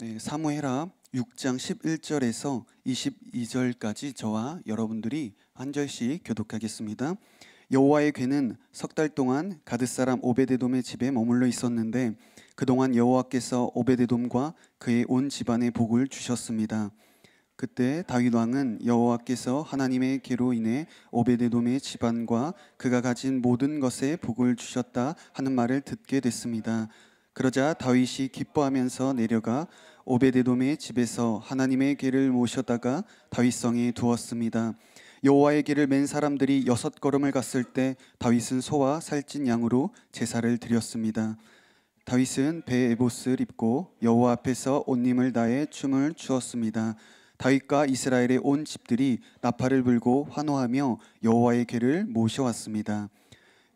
네, 사무엘하 6장 11절에서 22절까지 저와 여러분들이 한 절씩 교독하겠습니다. 여호와의 괴는 석 달 동안 가드 사람 오베데돔의 집에 머물러 있었는데 그동안 여호와께서 오베데돔과 그의 온 집안의 복을 주셨습니다. 그때 다윗 왕은 여호와께서 하나님의 괴로 인해 오베데돔의 집안과 그가 가진 모든 것에 복을 주셨다 하는 말을 듣게 됐습니다. 그러자 다윗이 기뻐하면서 내려가 오베데돔의 집에서 하나님의 개를 모셨다가 다윗성에 두었습니다. 여호와의 길을 맨 사람들이 여섯 걸음을 갔을 때 다윗은 소와 살찐 양으로 제사를 드렸습니다. 다윗은 배 에봇을 입고 여호와 앞에서 온님을 다해 춤을 추었습니다. 다윗과 이스라엘의 온 집들이 나팔을 불고 환호하며 여호와의 길을 모셔왔습니다.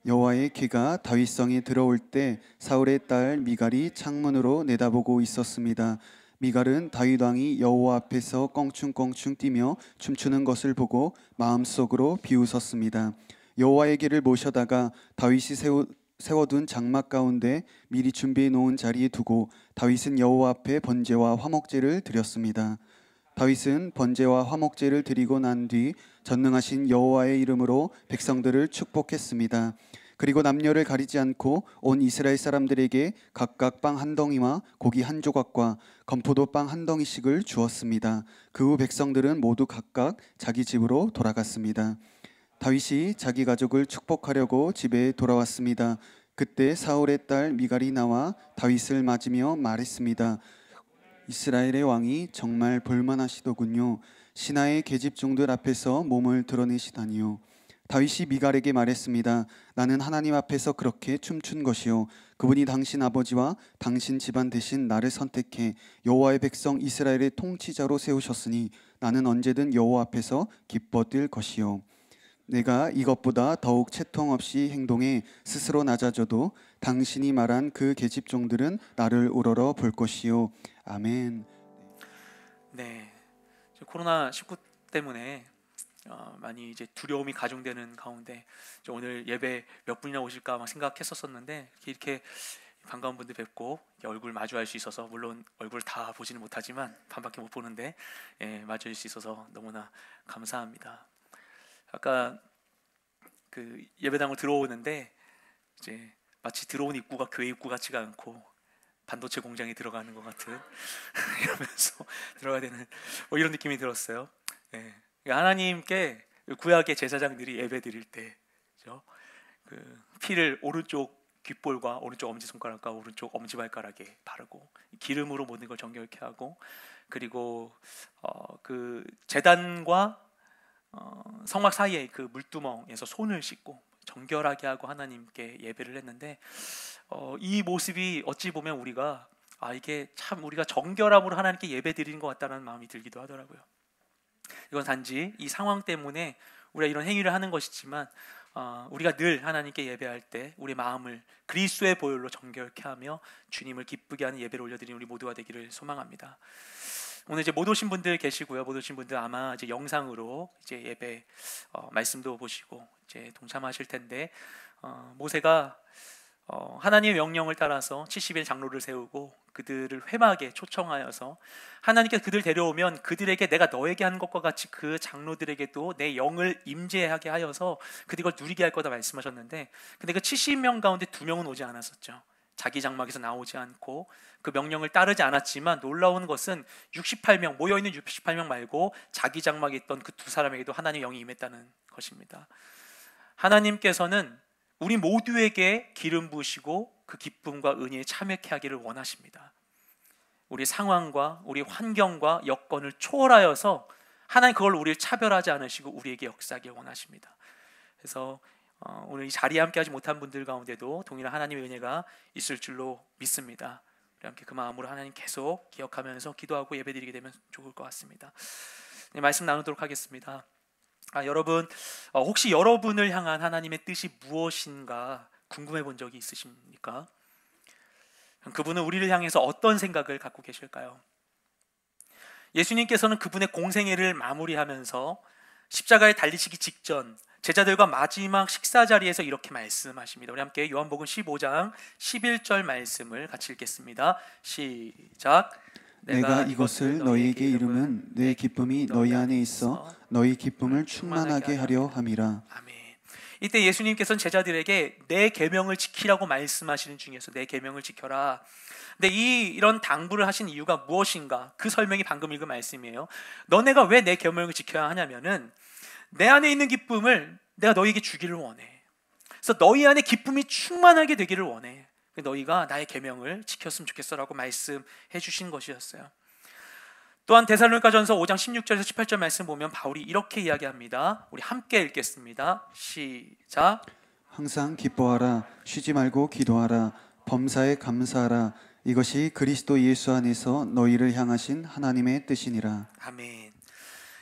여호와의 귀가 다윗 성에 들어올 때 사울의 딸 미갈이 창문으로 내다보고 있었습니다. 미갈은 다윗 왕이 여호와 앞에서 껑충껑충 뛰며 춤추는 것을 보고 마음속으로 비웃었습니다. 여호와의게를 모셔다가 다윗이 세우, 세워둔 장막 가운데 미리 준비해 놓은 자리에 두고 다윗은 여호와 앞에 번제와 화목제를 드렸습니다. 다윗은 번제와 화목제를 드리고 난 뒤 전능하신 여호와의 이름으로 백성들을 축복했습니다. 그리고 남녀를 가리지 않고 온 이스라엘 사람들에게 각각 빵 한 덩이와 고기 한 조각과 건포도 빵 한 덩이씩을 주었습니다. 그 후 백성들은 모두 각각 자기 집으로 돌아갔습니다. 다윗이 자기 가족을 축복하려고 집에 돌아왔습니다. 그때 사울의 딸 미갈이 나와 다윗을 맞으며 말했습니다. 이스라엘의 왕이 정말 볼만하시더군요. 신하의 계집종들 앞에서 몸을 드러내시다니요. 다윗이 미갈에게 말했습니다. 나는 하나님 앞에서 그렇게 춤춘 것이요. 그분이 당신 아버지와 당신 집안 대신 나를 선택해 여호와의 백성 이스라엘의 통치자로 세우셨으니 나는 언제든 여호와 앞에서 기뻐 뛸 것이요. 내가 이것보다 더욱 채통없이 행동해 스스로 낮아져도 당신이 말한 그 계집종들은 나를 우러러 볼 것이요 아멘. 네, 코로나 19 때문에 어, 많이 이제 두려움이 가중되는 가운데 오늘 예배 몇 분이나 오실까 막 생각했었었는데 이렇게 반가운 분들 뵙고 얼굴 마주할 수 있어서 물론 얼굴 다 보지는 못하지만 반밖에 못 보는데 예, 마주할 수 있어서 너무나 감사합니다. 아까 그 예배당을 들어오는데 이제 마치 들어온 입구가 교회 입구 같지가 않고 반도체 공장이 들어가는 것 같은 이러면서 들어가야 되는 뭐 이런 느낌이 들었어요. 예. 그러니까 하나님께 구약의 제사장들이 예배 드릴 때 그죠? 그 피를 오른쪽 귓볼과 오른쪽 엄지 손가락과 오른쪽 엄지 발가락에 바르고 기름으로 모든 걸 정결케 하고 그리고 어, 그 재단과 어, 성막 사이에 그 물두멍에서 손을 씻고 정결하게 하고 하나님께 예배를 했는데 어, 이 모습이 어찌 보면 우리가 아 이게 참 우리가 정결함으로 하나님께 예배 드리는 것 같다는 마음이 들기도 하더라고요. 이건 단지 이 상황 때문에 우리가 이런 행위를 하는 것이지만 어, 우리가 늘 하나님께 예배할 때 우리 마음을 그리스도의 보혈로 정결케 하며 주님을 기쁘게 하는 예배를 올려드리는 우리 모두가 되기를 소망합니다. 오늘 이제 못 오신 분들 계시고요. 못 오신 분들 아마 이제 영상으로 이제 예배 어, 말씀도 보시고 이제 동참하실 텐데 어, 모세가 어, 하나님의 명령을 따라서 70일 장로를 세우고 그들을 회막에 초청하여서 하나님께서 그들 데려오면 그들에게 내가 너에게 한 것과 같이 그 장로들에게도 내 영을 임재하게 하여서 그들걸 누리게 할 거다 말씀하셨는데 근데 그 70명 가운데 두 명은 오지 않았었죠. 자기 장막에서 나오지 않고 그 명령을 따르지 않았지만 놀라운 것은 68명 모여 있는 68명 말고 자기 장막에 있던 그 두 사람에게도 하나님의 영이 임했다는 것입니다. 하나님께서는 우리 모두에게 기름 부으시고 그 기쁨과 은혜에 참여케 하기를 원하십니다. 우리 상황과 우리 환경과 여건을 초월하여서 하나님 그걸 우리를 차별하지 않으시고 우리에게 역사하길 원하십니다. 그래서 어, 오늘 이 자리에 함께하지 못한 분들 가운데도 동일한 하나님의 은혜가 있을 줄로 믿습니다. 우리 함께 그 마음으로 하나님 계속 기억하면서 기도하고 예배드리게 되면 좋을 것 같습니다. 네, 말씀 나누도록 하겠습니다. 아, 여러분 어, 혹시 여러분을 향한 하나님의 뜻이 무엇인가 궁금해 본 적이 있으십니까? 그분은 우리를 향해서 어떤 생각을 갖고 계실까요? 예수님께서는 그분의 공생애를 마무리하면서 십자가에 달리시기 직전 제자들과 마지막 식사 자리에서 이렇게 말씀하십니다. 우리 함께 요한복음 15장 11절 말씀을 같이 읽겠습니다. 시작. 내가, 이것을 너희에게 이름은 내 기쁨이 너희 안에 있어 너희 기쁨을 충만하게 하려 함이라. 이때 예수님께서는 제자들에게 내 계명을 지키라고 말씀하시는 중에서 내 계명을 지켜라. 근데 이 이런 당부를 하신 이유가 무엇인가? 그 설명이 방금 읽은 말씀이에요. 너네가 왜 내 계명을 지켜야 하냐면은 내 안에 있는 기쁨을 내가 너희에게 주기를 원해. 그래서 너희 안에 기쁨이 충만하게 되기를 원해. 너희가 나의 계명을 지켰으면 좋겠어라고 말씀해 주신 것이었어요. 또한 데살로니가전서 5장 16절에서 18절 말씀 보면 바울이 이렇게 이야기합니다. 우리 함께 읽겠습니다. 시작. 항상 기뻐하라 쉬지 말고 기도하라 범사에 감사하라 이것이 그리스도 예수 안에서 너희를 향하신 하나님의 뜻이니라. 아멘.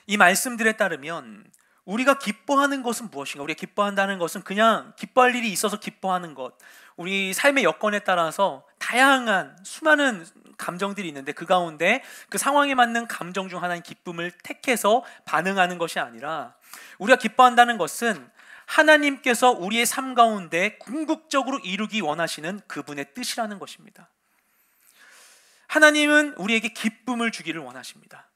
이 말씀들에 따르면 우리가 기뻐하는 것은 무엇인가? 우리가 기뻐한다는 것은 그냥 기뻐할 일이 있어서 기뻐하는 것. 우리 삶의 여건에 따라서 다양한 수많은 감정들이 있는데 그 가운데 그 상황에 맞는 감정 중 하나인 기쁨을 택해서 반응하는 것이 아니라 우리가 기뻐한다는 것은 하나님께서 우리의 삶 가운데 궁극적으로 이루기 원하시는 그분의 뜻이라는 것입니다. 하나님은 우리에게 기쁨을 주기를 원하십니다.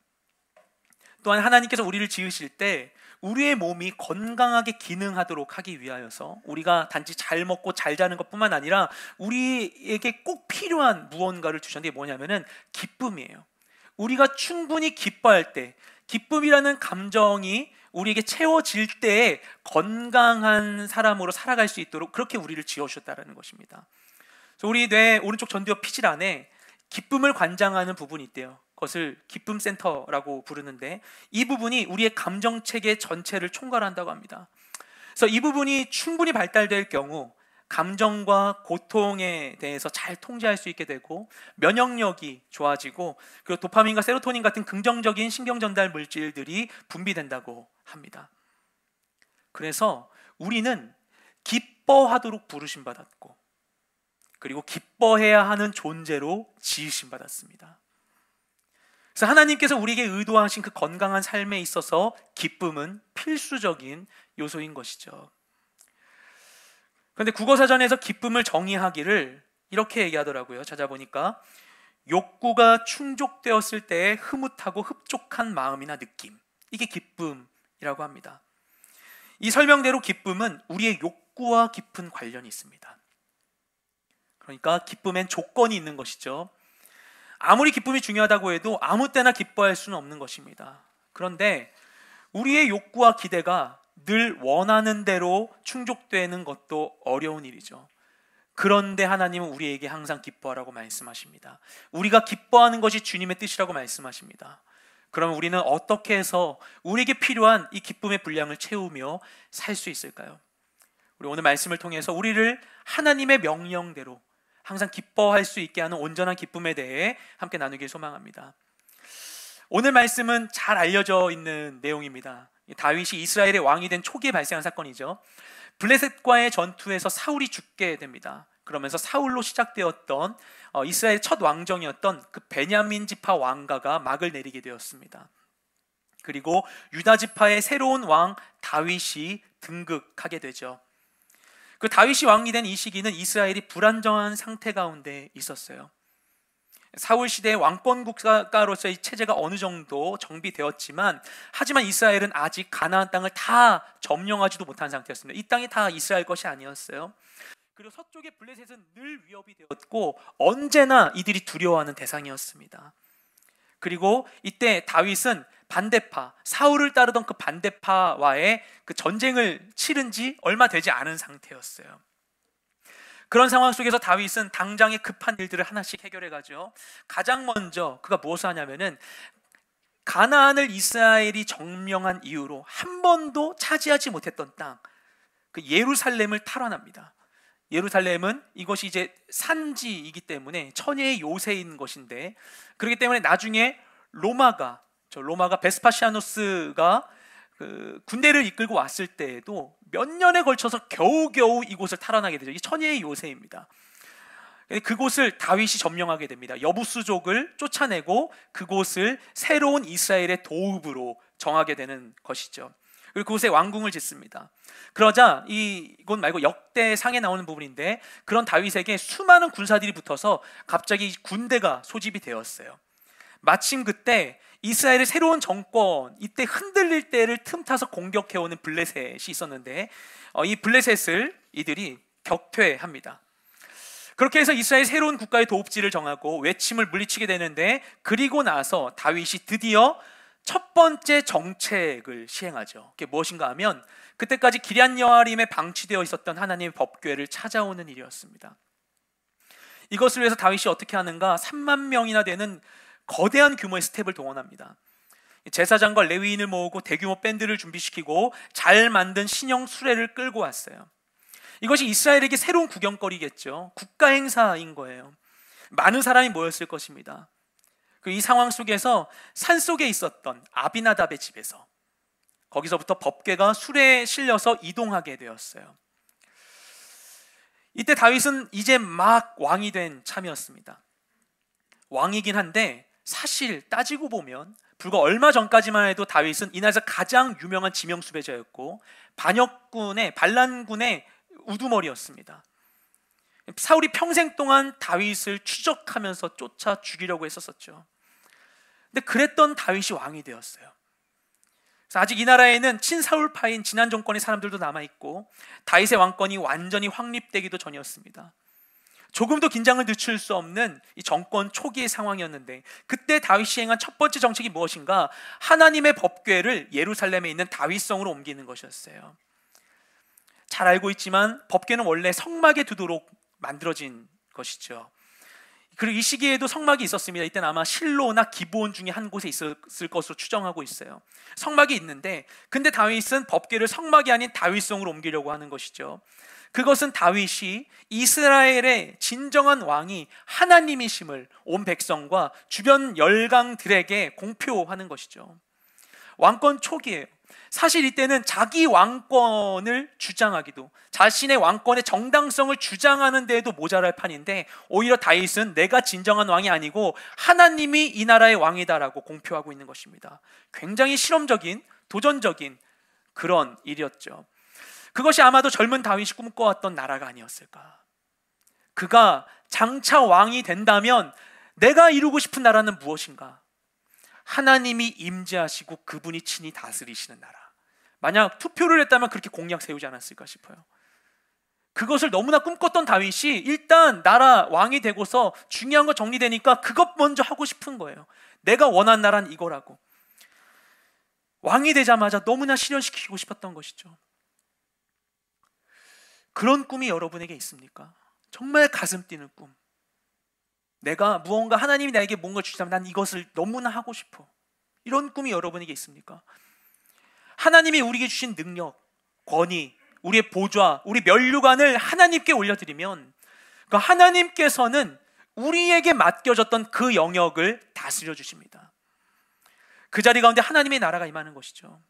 또한 하나님께서 우리를 지으실 때 우리의 몸이 건강하게 기능하도록 하기 위하여서 우리가 단지 잘 먹고 잘 자는 것뿐만 아니라 우리에게 꼭 필요한 무언가를 주셨는데 뭐냐면은 기쁨이에요. 우리가 충분히 기뻐할 때 기쁨이라는 감정이 우리에게 채워질 때 건강한 사람으로 살아갈 수 있도록 그렇게 우리를 지어주셨다는 것입니다. 우리 뇌 오른쪽 전두엽 피질 안에 기쁨을 관장하는 부분이 있대요. 것을 기쁨 센터라고 부르는데 이 부분이 우리의 감정 체계 전체를 총괄한다고 합니다. 그래서 이 부분이 충분히 발달될 경우 감정과 고통에 대해서 잘 통제할 수 있게 되고 면역력이 좋아지고 그리고 도파민과 세로토닌 같은 긍정적인 신경 전달 물질들이 분비된다고 합니다. 그래서 우리는 기뻐하도록 부르심 받았고 그리고 기뻐해야 하는 존재로 지으심 받았습니다. 그래서 하나님께서 우리에게 의도하신 그 건강한 삶에 있어서 기쁨은 필수적인 요소인 것이죠. 그런데 국어사전에서 기쁨을 정의하기를 이렇게 얘기하더라고요. 찾아보니까 욕구가 충족되었을 때의 흐뭇하고 흡족한 마음이나 느낌. 이게 기쁨이라고 합니다. 이 설명대로 기쁨은 우리의 욕구와 깊은 관련이 있습니다. 그러니까 기쁨엔 조건이 있는 것이죠. 아무리 기쁨이 중요하다고 해도 아무 때나 기뻐할 수는 없는 것입니다. 그런데 우리의 욕구와 기대가 늘 원하는 대로 충족되는 것도 어려운 일이죠. 그런데 하나님은 우리에게 항상 기뻐하라고 말씀하십니다. 우리가 기뻐하는 것이 주님의 뜻이라고 말씀하십니다. 그러면 우리는 어떻게 해서 우리에게 필요한 이 기쁨의 분량을 채우며 살 수 있을까요? 우리 오늘 말씀을 통해서 우리를 하나님의 명령대로 항상 기뻐할 수 있게 하는 온전한 기쁨에 대해 함께 나누길 소망합니다. 오늘 말씀은 잘 알려져 있는 내용입니다. 다윗이 이스라엘의 왕이 된 초기에 발생한 사건이죠. 블레셋과의 전투에서 사울이 죽게 됩니다. 그러면서 사울로 시작되었던 어, 이스라엘 첫 왕정이었던 그 베냐민 지파 왕가가 막을 내리게 되었습니다. 그리고 유다 지파의 새로운 왕 다윗이 등극하게 되죠. 그 다윗이 왕이 된 이 시기는 이스라엘이 불안정한 상태 가운데 있었어요. 사울 시대의 왕권 국가로서의 체제가 어느 정도 정비되었지만 하지만 이스라엘은 아직 가나안 땅을 다 점령하지도 못한 상태였습니다. 이 땅이 다 이스라엘 것이 아니었어요. 그리고 서쪽의 블레셋은 늘 위협이 되었고 언제나 이들이 두려워하는 대상이었습니다. 그리고 이때 다윗은 반대파 사울을 따르던 그 반대파와의 그 전쟁을 치른 지 얼마 되지 않은 상태였어요. 그런 상황 속에서 다윗은 당장의 급한 일들을 하나씩 해결해 가죠. 가장 먼저 그가 무엇을 하냐면은 가나안을 이스라엘이 정명한 이후로 한 번도 차지하지 못했던 땅, 그 예루살렘을 탈환합니다. 예루살렘은 이것이 이제 산지이기 때문에 천혜의 요새인 것인데 그렇기 때문에 나중에 로마가 저 로마가 베스파시아누스가 그 군대를 이끌고 왔을 때에도 몇 년에 걸쳐서 겨우겨우 이곳을 탈환하게 되죠. 이천혜의 요새입니다. 예, 그곳을 다윗이 점령하게 됩니다. 여부수족을 쫓아내고 그곳을 새로운 이스라엘의 도읍으로 정하게 되는 것이죠. 그리고 그곳에 왕궁을 짓습니다. 그러자 이곳 말고 역대상에 나오는 부분인데 그런 다윗에게 수많은 군사들이 붙어서 갑자기 군대가 소집이 되었어요. 마침 그때 이스라엘의 새로운 정권 이때 흔들릴 때를 틈타서 공격해오는 블레셋이 있었는데 어, 이 블레셋을 이들이 격퇴합니다. 그렇게 해서 이스라엘 새로운 국가의 도읍지를 정하고 외침을 물리치게 되는데 그리고 나서 다윗이 드디어 첫 번째 정책을 시행하죠. 그게 무엇인가 하면 그때까지 기리안 여아림에 방치되어 있었던 하나님의 법궤를 찾아오는 일이었습니다. 이것을 위해서 다윗이 어떻게 하는가? 3만 명이나 되는 거대한 규모의 스텝을 동원합니다. 제사장과 레위인을 모으고 대규모 밴드를 준비시키고 잘 만든 신형 수레를 끌고 왔어요. 이것이 이스라엘에게 새로운 구경거리겠죠. 국가 행사인 거예요. 많은 사람이 모였을 것입니다. 그 이 상황 속에서 산 속에 있었던 아비나답의 집에서 거기서부터 법궤가 수레에 실려서 이동하게 되었어요. 이때 다윗은 이제 막 왕이 된 참이었습니다. 왕이긴 한데 사실 따지고 보면 불과 얼마 전까지만 해도 다윗은 이나라에서 가장 유명한 지명 수배자였고 반역군의 반란군의 우두머리였습니다. 사울이 평생 동안 다윗을 추적하면서 쫓아 죽이려고 했었었죠. 근데 그랬던 다윗이 왕이 되었어요. 그래서 아직 이 나라에는 친사울파인 지난 정권의 사람들도 남아 있고 다윗의 왕권이 완전히 확립되기도 전이었습니다. 조금 더 긴장을 늦출 수 없는 이 정권 초기의 상황이었는데 그때 다윗 이행한첫 번째 정책이 무엇인가? 하나님의 법궤를 예루살렘에 있는 다윗성으로 옮기는 것이었어요. 잘 알고 있지만 법궤는 원래 성막에 두도록 만들어진 것이죠. 그리고 이 시기에도 성막이 있었습니다. 이때는 아마 실로나 기브온 중에 한 곳에 있었을 것으로 추정하고 있어요. 성막이 있는데 근데 다윗은 법궤를 성막이 아닌 다윗성으로 옮기려고 하는 것이죠. 그것은 다윗이 이스라엘의 진정한 왕이 하나님이심을 온 백성과 주변 열강들에게 공표하는 것이죠. 왕권 초기에요. 사실 이때는 자기 왕권을 주장하기도 자신의 왕권의 정당성을 주장하는 데에도 모자랄 판인데 오히려 다윗은 내가 진정한 왕이 아니고 하나님이 이 나라의 왕이다라고 공표하고 있는 것입니다. 굉장히 실험적인 도전적인 그런 일이었죠. 그것이 아마도 젊은 다윗이 꿈꿔왔던 나라가 아니었을까. 그가 장차 왕이 된다면 내가 이루고 싶은 나라는 무엇인가? 하나님이 임재하시고 그분이 친히 다스리시는 나라. 만약 투표를 했다면 그렇게 공약 세우지 않았을까 싶어요. 그것을 너무나 꿈꿨던 다윗이 일단 나라 왕이 되고서 중요한 거 정리되니까 그것 먼저 하고 싶은 거예요. 내가 원한 나란 이거라고. 왕이 되자마자 너무나 실현시키고 싶었던 것이죠. 그런 꿈이 여러분에게 있습니까? 정말 가슴 뛰는 꿈. 내가 무언가 하나님이 나에게 뭔가 주시다면 난 이것을 너무나 하고 싶어. 이런 꿈이 여러분에게 있습니까? 하나님이 우리에게 주신 능력, 권위, 우리의 보좌, 우리 면류관을 하나님께 올려드리면 그 하나님께서는 우리에게 맡겨졌던 그 영역을 다스려 주십니다. 그 자리 가운데 하나님의 나라가 임하는 것이죠.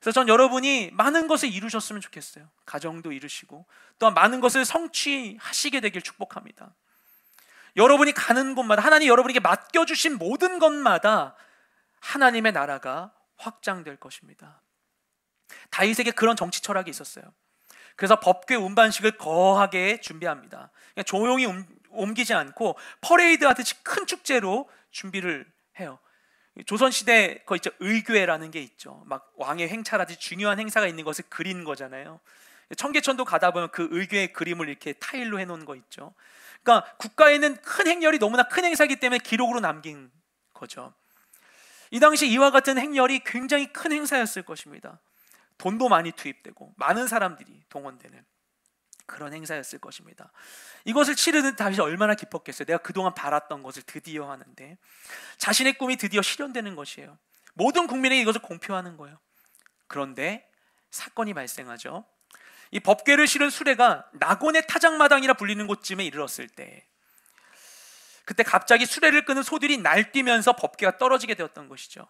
그래서 전 여러분이 많은 것을 이루셨으면 좋겠어요. 가정도 이루시고 또한 많은 것을 성취하시게 되길 축복합니다. 여러분이 가는 곳마다 하나님 여러분에게 맡겨 주신 모든 것마다 하나님의 나라가 확장될 것입니다. 다윗에게 그런 정치 철학이 있었어요. 그래서 법궤 운반식을 거하게 준비합니다. 그러니까 조용히 옮기지 않고 퍼레이드 하듯이 큰 축제로 준비를 해요. 조선시대 거 있죠. 의궤라는게 있죠. 막 왕의 행차라든지 중요한 행사가 있는 것을 그린 거잖아요. 청계천도 가다 보면 그의궤의 그림을 이렇게 타일로 해놓은 거 있죠. 그러니까 국가에는 큰 행렬이 너무나 큰 행사이기 때문에 기록으로 남긴 거죠. 이 당시 이와 같은 행렬이 굉장히 큰 행사였을 것입니다. 돈도 많이 투입되고 많은 사람들이 동원되는. 그런 행사였을 것입니다. 이것을 치르는 다윗 얼마나 기뻤겠어요. 내가 그동안 바랐던 것을 드디어 하는데 자신의 꿈이 드디어 실현되는 것이에요. 모든 국민에게 이것을 공표하는 거예요. 그런데 사건이 발생하죠. 이 법궤를 실은 수레가 낙원의 타작마당이라 불리는 곳쯤에 이르렀을 때 그때 갑자기 수레를 끄는 소들이 날뛰면서 법궤가 떨어지게 되었던 것이죠.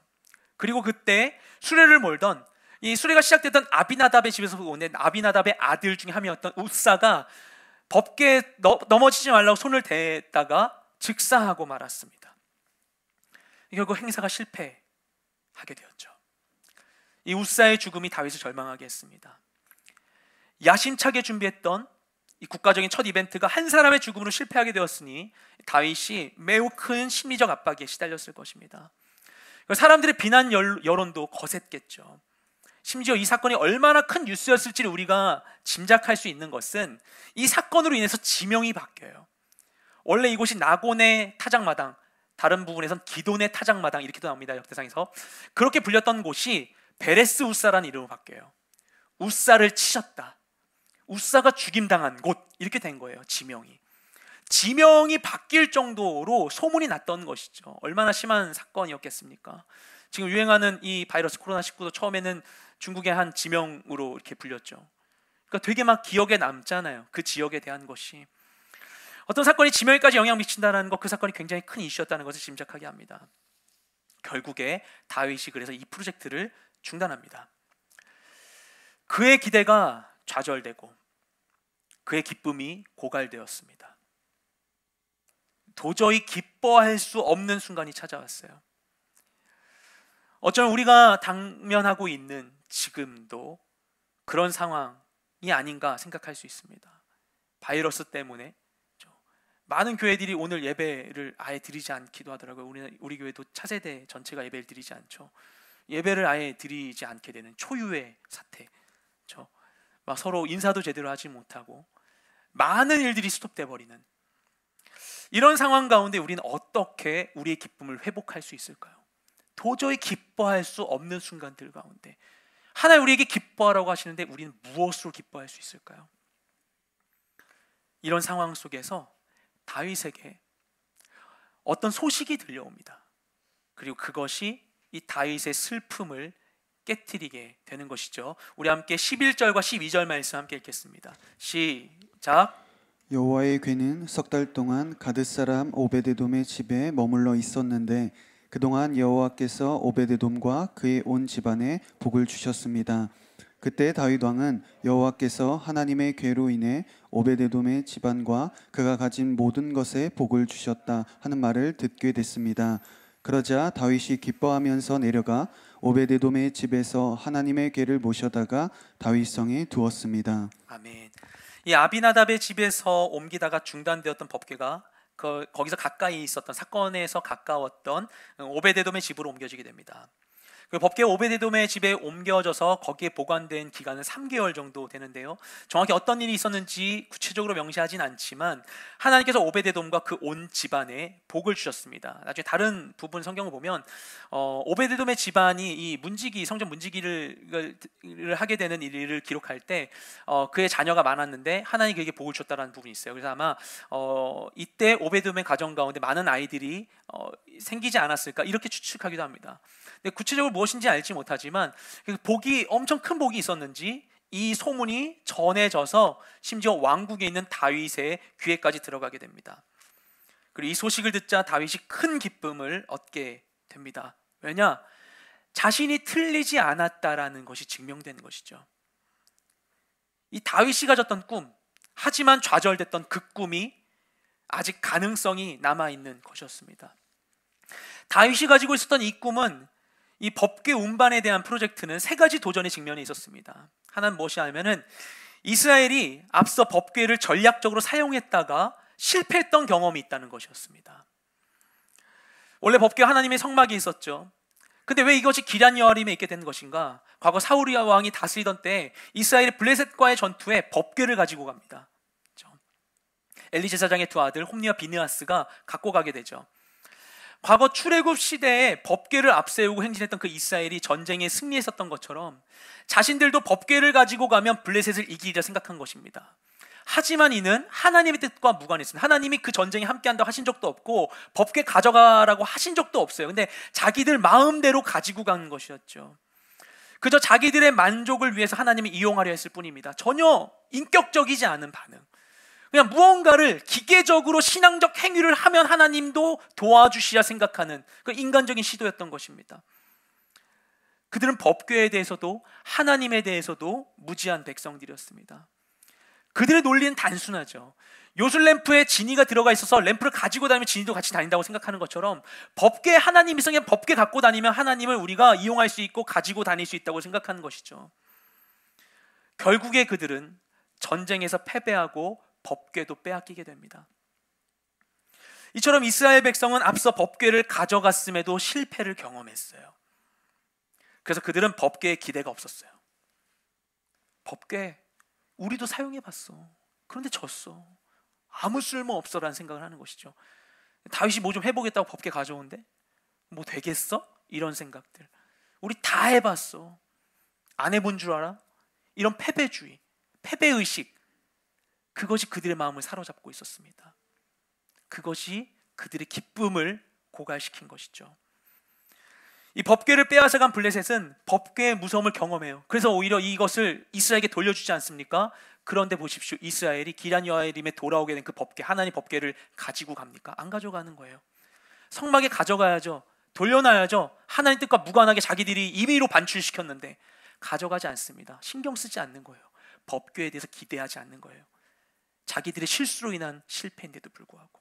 그리고 그때 수레를 몰던 이 수레가 시작됐던 아비나답의 집에서 오는 아비나답의 아들 중에 한 명이었던 우사가 법궤에 넘어지지 말라고 손을 대다가 즉사하고 말았습니다. 결국 행사가 실패하게 되었죠. 이 우사의 죽음이 다윗을 절망하게 했습니다. 야심차게 준비했던 이 국가적인 첫 이벤트가 한 사람의 죽음으로 실패하게 되었으니 다윗이 매우 큰 심리적 압박에 시달렸을 것입니다. 사람들의 비난 여론도 거셌겠죠. 심지어 이 사건이 얼마나 큰뉴스였을지 우리가 짐작할 수 있는 것은 이 사건으로 인해서 지명이 바뀌어요. 원래 이곳이 나곤의 타작마당, 다른 부분에선 기돈의 타작마당 이렇게도 나옵니다. 역대상에서 그렇게 불렸던 곳이 베레스 우사라는 이름으로 바뀌어요. 우사를 치셨다. 우사가 죽임당한 곳 이렇게 된 거예요. 지명이. 지명이 바뀔 정도로 소문이 났던 것이죠. 얼마나 심한 사건이었겠습니까? 지금 유행하는 이 바이러스 코로나19도 처음에는 중국의 한 지명으로 이렇게 불렸죠. 그러니까 되게 막 기억에 남잖아요. 그 지역에 대한 것이. 어떤 사건이 지명에까지 영향 미친다는 것, 그 사건이 굉장히 큰 이슈였다는 것을 짐작하게 합니다. 결국에 다윗이 그래서 이 프로젝트를 중단합니다. 그의 기대가 좌절되고 그의 기쁨이 고갈되었습니다. 도저히 기뻐할 수 없는 순간이 찾아왔어요. 어쩌면 우리가 당면하고 있는 지금도 그런 상황이 아닌가 생각할 수 있습니다. 바이러스 때문에 그렇죠? 많은 교회들이 오늘 예배를 아예 드리지 않기도 하더라고요. 우리, 우리 교회도 차세대 전체가 예배를 드리지 않죠. 예배를 아예 드리지 않게 되는 초유의 사태. 그막 그렇죠? 서로 인사도 제대로 하지 못하고 많은 일들이 스톱돼 버리는 이런 상황 가운데 우리는 어떻게 우리의 기쁨을 회복할 수 있을까요? 도저히 기뻐할 수 없는 순간들 가운데 하나님 우리에게 기뻐하라고 하시는데 우리는 무엇으로 기뻐할 수 있을까요? 이런 상황 속에서 다윗에게 어떤 소식이 들려옵니다. 그리고 그것이 이 다윗의 슬픔을 깨뜨리게 되는 것이죠. 우리 함께 11절과 12절 말씀 함께 읽겠습니다. 시작. 여호와의 괴는 석 달 동안 가드 사람 오베데돔의 집에 머물러 있었는데 그동안 여호와께서 오베데돔과 그의 온 집안에 복을 주셨습니다. 그때 다윗 왕은 여호와께서 하나님의 괴로 인해 오베데돔의 집안과 그가 가진 모든 것에 복을 주셨다 하는 말을 듣게 됐습니다. 그러자 다윗이 기뻐하면서 내려가 오베데돔의 집에서 하나님의 괴를 모셔다가 다윗성에 두었습니다. 아멘. 이 아비나답의 집에서 옮기다가 중단되었던 법궤가 그 거기서 가까이 있었던 사건에서 가까웠던 어, 오베데돔의 집으로 옮겨지게 됩니다. 그 법계 오베데돔의 집에 옮겨져서 거기에 보관된 기간은 3개월 정도 되는데요. 정확히 어떤 일이 있었는지 구체적으로 명시하진 않지만 하나님께서 오베데돔과 그 온 집안에 복을 주셨습니다. 나중에 다른 부분 성경을 보면 어, 오베데돔의 집안이 이 문지기 성전 문지기를 하게 되는 일을 기록할 때 어, 그의 자녀가 많았는데 하나님 그에게 복을 주었다는 부분이 있어요. 그래서 아마 어, 이때 오베돔의 데 가정 가운데 많은 아이들이 어, 생기지 않았을까 이렇게 추측하기도 합니다. 근데 네, 구체적으로 무엇인지 알지 못하지만 그 복이 엄청 큰 복이 있었는지 이 소문이 전해져서 심지어 왕국에 있는 다윗의 귀에까지 들어가게 됩니다. 그리고 이 소식을 듣자 다윗이 큰 기쁨을 얻게 됩니다. 왜냐? 자신이 틀리지 않았다라는 것이 증명되는 것이죠. 이 다윗이 가졌던 꿈, 하지만 좌절됐던 그 꿈이 아직 가능성이 남아 있는 것이었습니다. 다윗이 가지고 있었던 이 꿈은 이 법궤 운반에 대한 프로젝트는 세 가지 도전의 직면에 있었습니다. 하나는 무엇이냐면은 이스라엘이 앞서 법궤를 전략적으로 사용했다가 실패했던 경험이 있다는 것이었습니다. 원래 법궤 하나님의 성막이 있었죠. 근데 왜 이것이 기란 여아림에 있게 된 것인가? 과거 사우리아 왕이 다스리던 때 이스라엘의 블레셋과의 전투에 법궤를 가지고 갑니다. 그렇죠? 엘리 제사장의 두 아들 홈니와 비느아스가 갖고 가게 되죠. 과거 출애굽 시대에 법궤를 앞세우고 행진했던 그 이스라엘이 전쟁에 승리했었던 것처럼 자신들도 법궤를 가지고 가면 블레셋을 이기리라 생각한 것입니다. 하지만 이는 하나님의 뜻과 무관했습니다. 하나님이 그 전쟁에 함께한다고 하신 적도 없고 법궤 가져가라고 하신 적도 없어요. 근데 자기들 마음대로 가지고 간 것이었죠. 그저 자기들의 만족을 위해서 하나님이 이용하려 했을 뿐입니다. 전혀 인격적이지 않은 반응. 그냥 무언가를 기계적으로 신앙적 행위를 하면 하나님도 도와주시야 생각하는 그 인간적인 시도였던 것입니다. 그들은 법궤에 대해서도 하나님에 대해서도 무지한 백성들이었습니다. 그들의 논리는 단순하죠. 요술램프에 진이가 들어가 있어서 램프를 가지고 다니면 진이도 같이 다닌다고 생각하는 것처럼 법궤 하나님 이성에 법계 갖고 다니면 하나님을 우리가 이용할 수 있고 가지고 다닐 수 있다고 생각하는 것이죠. 결국에 그들은 전쟁에서 패배하고 법궤도 빼앗기게 됩니다. 이처럼 이스라엘 백성은 앞서 법궤를 가져갔음에도 실패를 경험했어요. 그래서 그들은 법궤에 기대가 없었어요. 법궤 우리도 사용해 봤어. 그런데 졌어. 아무 쓸모 없어라는 생각을 하는 것이죠. 다윗이 뭐 좀 해보겠다고 법궤 가져온데 뭐 되겠어? 이런 생각들. 우리 다 해봤어. 안 해본 줄 알아? 이런 패배주의, 패배의식, 그것이 그들의 마음을 사로잡고 있었습니다. 그것이 그들의 기쁨을 고갈시킨 것이죠. 이 법궤를 빼앗아간 블레셋은 법궤의 무서움을 경험해요. 그래서 오히려 이것을 이스라엘에게 돌려주지 않습니까? 그런데 보십시오. 이스라엘이 기란 여아림에 돌아오게 된 그 법궤, 하나님 법궤를 가지고 갑니까? 안 가져가는 거예요. 성막에 가져가야죠. 돌려놔야죠. 하나님 뜻과 무관하게 자기들이 임의로 반출시켰는데 가져가지 않습니다. 신경 쓰지 않는 거예요. 법궤에 대해서 기대하지 않는 거예요. 자기들의 실수로 인한 실패인데도 불구하고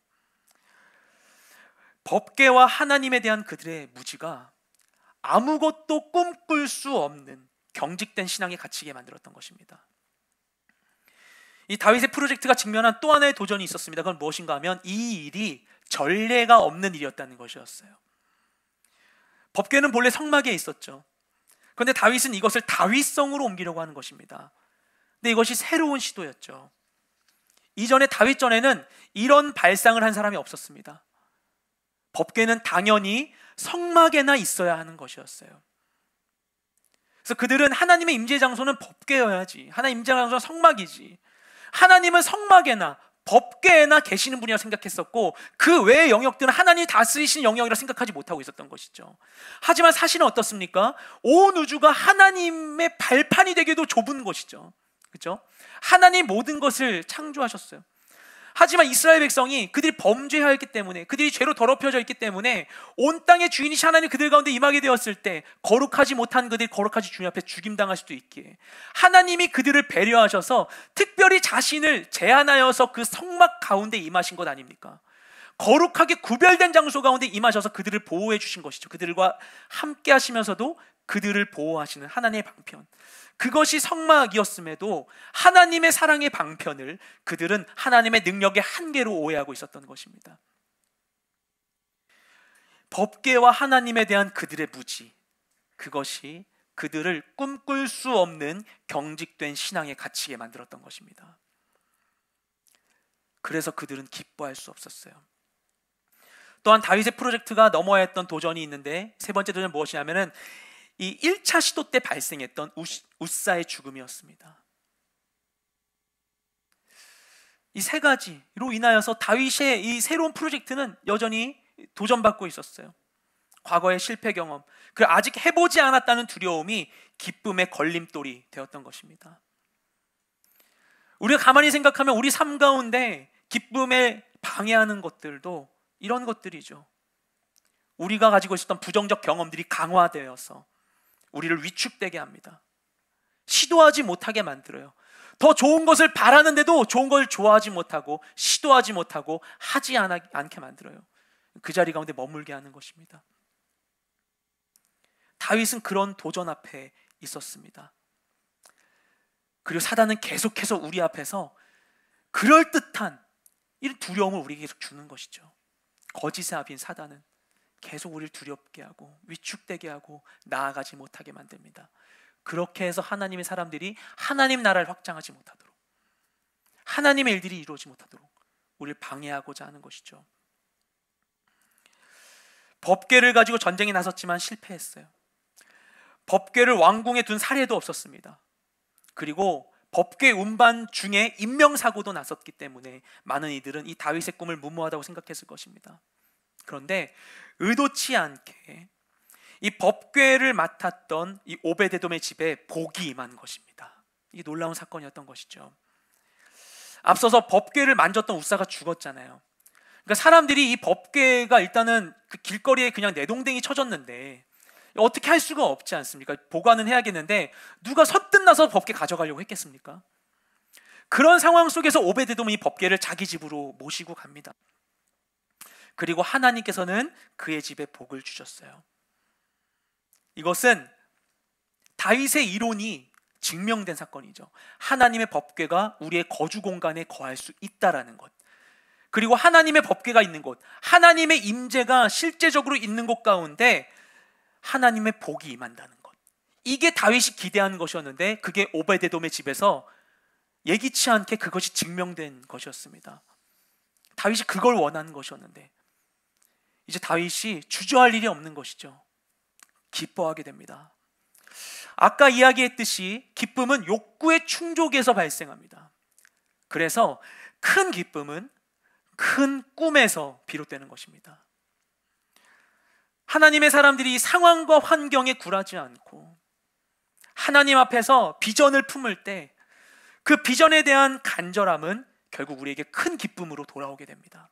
법계와 하나님에 대한 그들의 무지가 아무것도 꿈꿀 수 없는 경직된 신앙에 갇히게 만들었던 것입니다. 이 다윗의 프로젝트가 직면한 또 하나의 도전이 있었습니다. 그건 무엇인가 하면 이 일이 전례가 없는 일이었다는 것이었어요. 법궤는 본래 성막에 있었죠. 그런데 다윗은 이것을 다윗성으로 옮기려고 하는 것입니다. 근데 이것이 새로운 시도였죠. 이전에 다윗 전에는 이런 발상을 한 사람이 없었습니다. 법궤는 당연히 성막에나 있어야 하는 것이었어요. 그래서 그들은 하나님의 임재 장소는 법궤여야지. 하나님 임재 장소는 성막이지. 하나님은 성막에나 법궤에나 계시는 분이라 생각했었고 그 외의 영역들은 하나님이 다스리신 영역이라 생각하지 못하고 있었던 것이죠. 하지만 사실은 어떻습니까? 온 우주가 하나님의 발판이 되기도 좁은 것이죠. 그죠 하나님 모든 것을 창조하셨어요. 하지만 이스라엘 백성이 그들이 범죄하였기 때문에 그들이 죄로 더럽혀져 있기 때문에 온 땅의 주인이 하나님 그들 가운데 임하게 되었을 때 거룩하지 못한 그들이 거룩하지 주님 앞에 죽임당할 수도 있기에 하나님이 그들을 배려하셔서 특별히 자신을 제한하여서 그 성막 가운데 임하신 것 아닙니까? 거룩하게 구별된 장소 가운데 임하셔서 그들을 보호해 주신 것이죠. 그들과 함께 하시면서도 그들을 보호하시는 하나님의 방편. 그것이 성막이었음에도 하나님의 사랑의 방편을 그들은 하나님의 능력의 한계로 오해하고 있었던 것입니다. 법계와 하나님에 대한 그들의 무지. 그것이 그들을 꿈꿀 수 없는 경직된 신앙의 가치에 만들었던 것입니다. 그래서 그들은 기뻐할 수 없었어요. 또한 다윗의 프로젝트가 넘어야 했던 도전이 있는데 세 번째 도전 은 무엇이냐면은 이 1차 시도 때 발생했던 우사의 죽음이었습니다. 이 세 가지로 인하여서 다윗의 이 새로운 프로젝트는 여전히 도전받고 있었어요. 과거의 실패 경험, 그 아직 해보지 않았다는 두려움이 기쁨의 걸림돌이 되었던 것입니다. 우리가 가만히 생각하면 우리 삶 가운데 기쁨에 방해하는 것들도 이런 것들이죠. 우리가 가지고 있었던 부정적 경험들이 강화되어서 우리를 위축되게 합니다. 시도하지 못하게 만들어요. 더 좋은 것을 바라는데도 좋은 것 좋아하지 못하고 시도하지 못하고 하지 않게 만들어요. 그 자리 가운데 머물게 하는 것입니다. 다윗은 그런 도전 앞에 있었습니다. 그리고 사단은 계속해서 우리 앞에서 그럴듯한 이런 두려움을 우리에게 계속 주는 것이죠. 거짓의 압인 사단은 계속 우리를 두렵게 하고 위축되게 하고 나아가지 못하게 만듭니다. 그렇게 해서 하나님의 사람들이 하나님 나라를 확장하지 못하도록 하나님의 일들이 이루어지 못하도록 우리를 방해하고자 하는 것이죠. 법궤를 가지고 전쟁에 나섰지만 실패했어요. 법궤를 왕궁에 둔 사례도 없었습니다. 그리고 법궤 운반 중에 인명사고도 났었기 때문에 많은 이들은 이 다윗의 꿈을 무모하다고 생각했을 것입니다. 그런데 의도치 않게 이 법궤를 맡았던 이 오베데돔의 집에 복이 임한 것입니다. 이 놀라운 사건이었던 것이죠. 앞서서 법궤를 만졌던 우사가 죽었잖아요. 그러니까 사람들이 이 법궤가 일단은 그 길거리에 그냥 내동댕이 쳐졌는데 어떻게 할 수가 없지 않습니까? 보관은 해야겠는데 누가 서뜻나서 법궤 가져가려고 했겠습니까? 그런 상황 속에서 오베데돔이 법궤를 자기 집으로 모시고 갑니다. 그리고 하나님께서는 그의 집에 복을 주셨어요. 이것은 다윗의 이론이 증명된 사건이죠. 하나님의 법궤가 우리의 거주 공간에 거할 수 있다라는 것. 그리고 하나님의 법궤가 있는 곳, 하나님의 임재가 실제적으로 있는 곳 가운데 하나님의 복이 임한다는 것. 이게 다윗이 기대하는 것이었는데 그게 오베데돔의 집에서 예기치 않게 그것이 증명된 것이었습니다. 다윗이 그걸 원하는 것이었는데 이제 다윗이 주저할 일이 없는 것이죠. 기뻐하게 됩니다. 아까 이야기했듯이 기쁨은 욕구의 충족에서 발생합니다. 그래서 큰 기쁨은 큰 꿈에서 비롯되는 것입니다. 하나님의 사람들이 상황과 환경에 굴하지 않고 하나님 앞에서 비전을 품을 때 그 비전에 대한 간절함은 결국 우리에게 큰 기쁨으로 돌아오게 됩니다.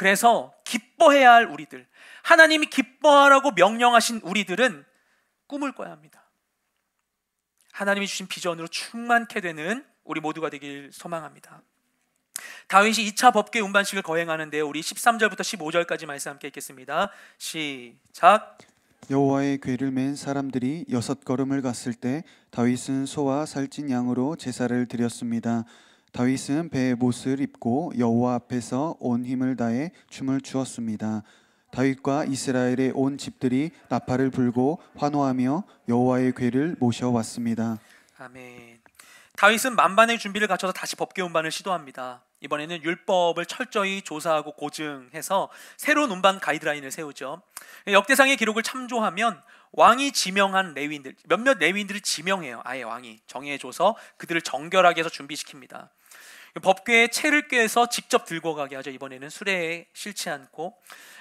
그래서 기뻐해야 할 우리들, 하나님이 기뻐하라고 명령하신 우리들은 꿈을 꿔야 합니다. 하나님이 주신 비전으로 충만케 되는 우리 모두가 되길 소망합니다. 다윗이 2차 법계 운반식을 거행하는데 우리 13절부터 15절까지 말씀 함께 읽겠습니다. 시작. 여호와의 궤를 맨 사람들이 여섯 걸음을 갔을 때 다윗은 소와 살찐 양으로 제사를 드렸습니다. 다윗은 배의 못을 입고 여호와 앞에서 온 힘을 다해 춤을 추었습니다. 다윗과 이스라엘의 온 집들이 나팔을 불고 환호하며 여호와의 궤를 모셔왔습니다. 아멘. 다윗은 만반의 준비를 갖춰서 다시 법궤 운반을 시도합니다. 이번에는 율법을 철저히 조사하고 고증해서 새로운 운반 가이드라인을 세우죠. 역대상의 기록을 참조하면 왕이 지명한 레위인들 몇몇 레위인들을 지명해요. 아예 왕이 정해줘서 그들을 정결하게 해서 준비시킵니다. 법궤에 채를 꿰서 직접 들고 가게 하죠. 이번에는 수레에 실지 않고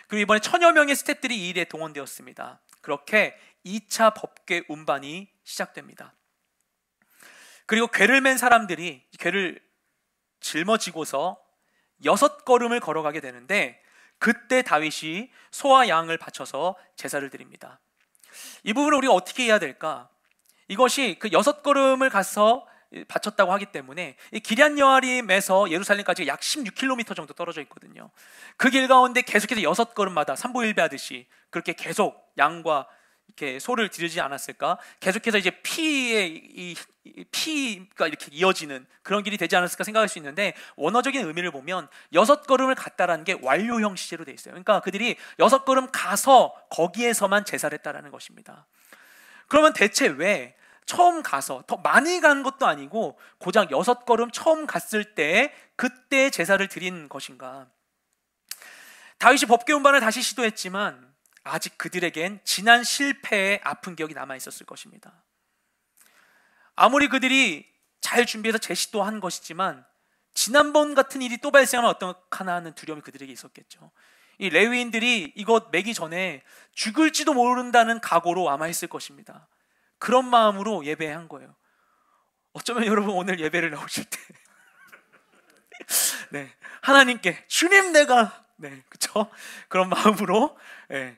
그리고 이번에 천여 명의 스탭들이 이 일에 동원되었습니다. 그렇게 2차 법궤 운반이 시작됩니다. 그리고 괴를 맨 사람들이 괴를 짊어지고서 여섯 걸음을 걸어가게 되는데 그때 다윗이 소와 양을 바쳐서 제사를 드립니다. 이 부분을 우리가 어떻게 해야 될까? 이것이 그 여섯 걸음을 가서 바쳤다고 하기 때문에 기리안 여아림에서 예루살렘까지 약 16km 정도 떨어져 있거든요. 그 길 가운데 계속해서 여섯 걸음마다 삼보일배하듯이 그렇게 계속 양과 이렇게 소를 지르지 않았을까? 계속해서 이제 피의 이, 피가 이렇게 이어지는 그런 길이 되지 않았을까 생각할 수 있는데 원어적인 의미를 보면 여섯 걸음을 갔다라는 게 완료형 시제로 돼 있어요. 그러니까 그들이 여섯 걸음 가서 거기에서만 제사를 했다라는 것입니다. 그러면 대체 왜 처음 가서 더 많이 간 것도 아니고 고작 여섯 걸음 처음 갔을 때 그때 제사를 드린 것인가? 다윗이 법궤 운반을 다시 시도했지만 아직 그들에겐 지난 실패의 아픈 기억이 남아 있었을 것입니다. 아무리 그들이 잘 준비해서 제시도 한 것이지만 지난번 같은 일이 또 발생하면 어떡하나 하는 두려움이 그들에게 있었겠죠. 이 레위인들이 이것 매기 전에 죽을지도 모른다는 각오로 아마 했을 것입니다. 그런 마음으로 예배한 거예요. 어쩌면 여러분 오늘 예배를 나오실 때, 네 하나님께 주님 내가 네 그쵸 그런 마음으로 예,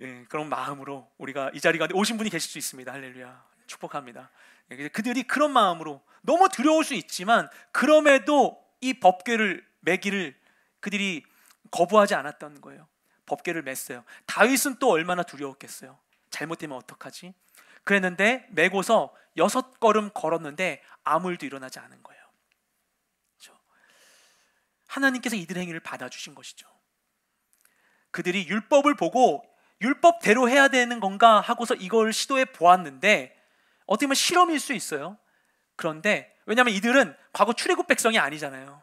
예, 그런 마음으로 우리가 이 자리 가 오신 분이 계실 수 있습니다. 할렐루야 축복합니다. 예, 그들이 그런 마음으로 너무 두려울 수 있지만 그럼에도 이 법궤를 매기를 그들이 거부하지 않았던 거예요. 법궤를 맸어요. 다윗은 또 얼마나 두려웠겠어요. 잘못되면 어떡하지? 그랬는데 메고서 여섯 걸음 걸었는데 아무 일도 일어나지 않은 거예요. 그렇죠? 하나님께서 이들 행위를 받아주신 것이죠. 그들이 율법을 보고 율법대로 해야 되는 건가 하고서 이걸 시도해 보았는데 어떻게 보면 실험일 수 있어요. 그런데 왜냐하면 이들은 과거 출애굽 백성이 아니잖아요.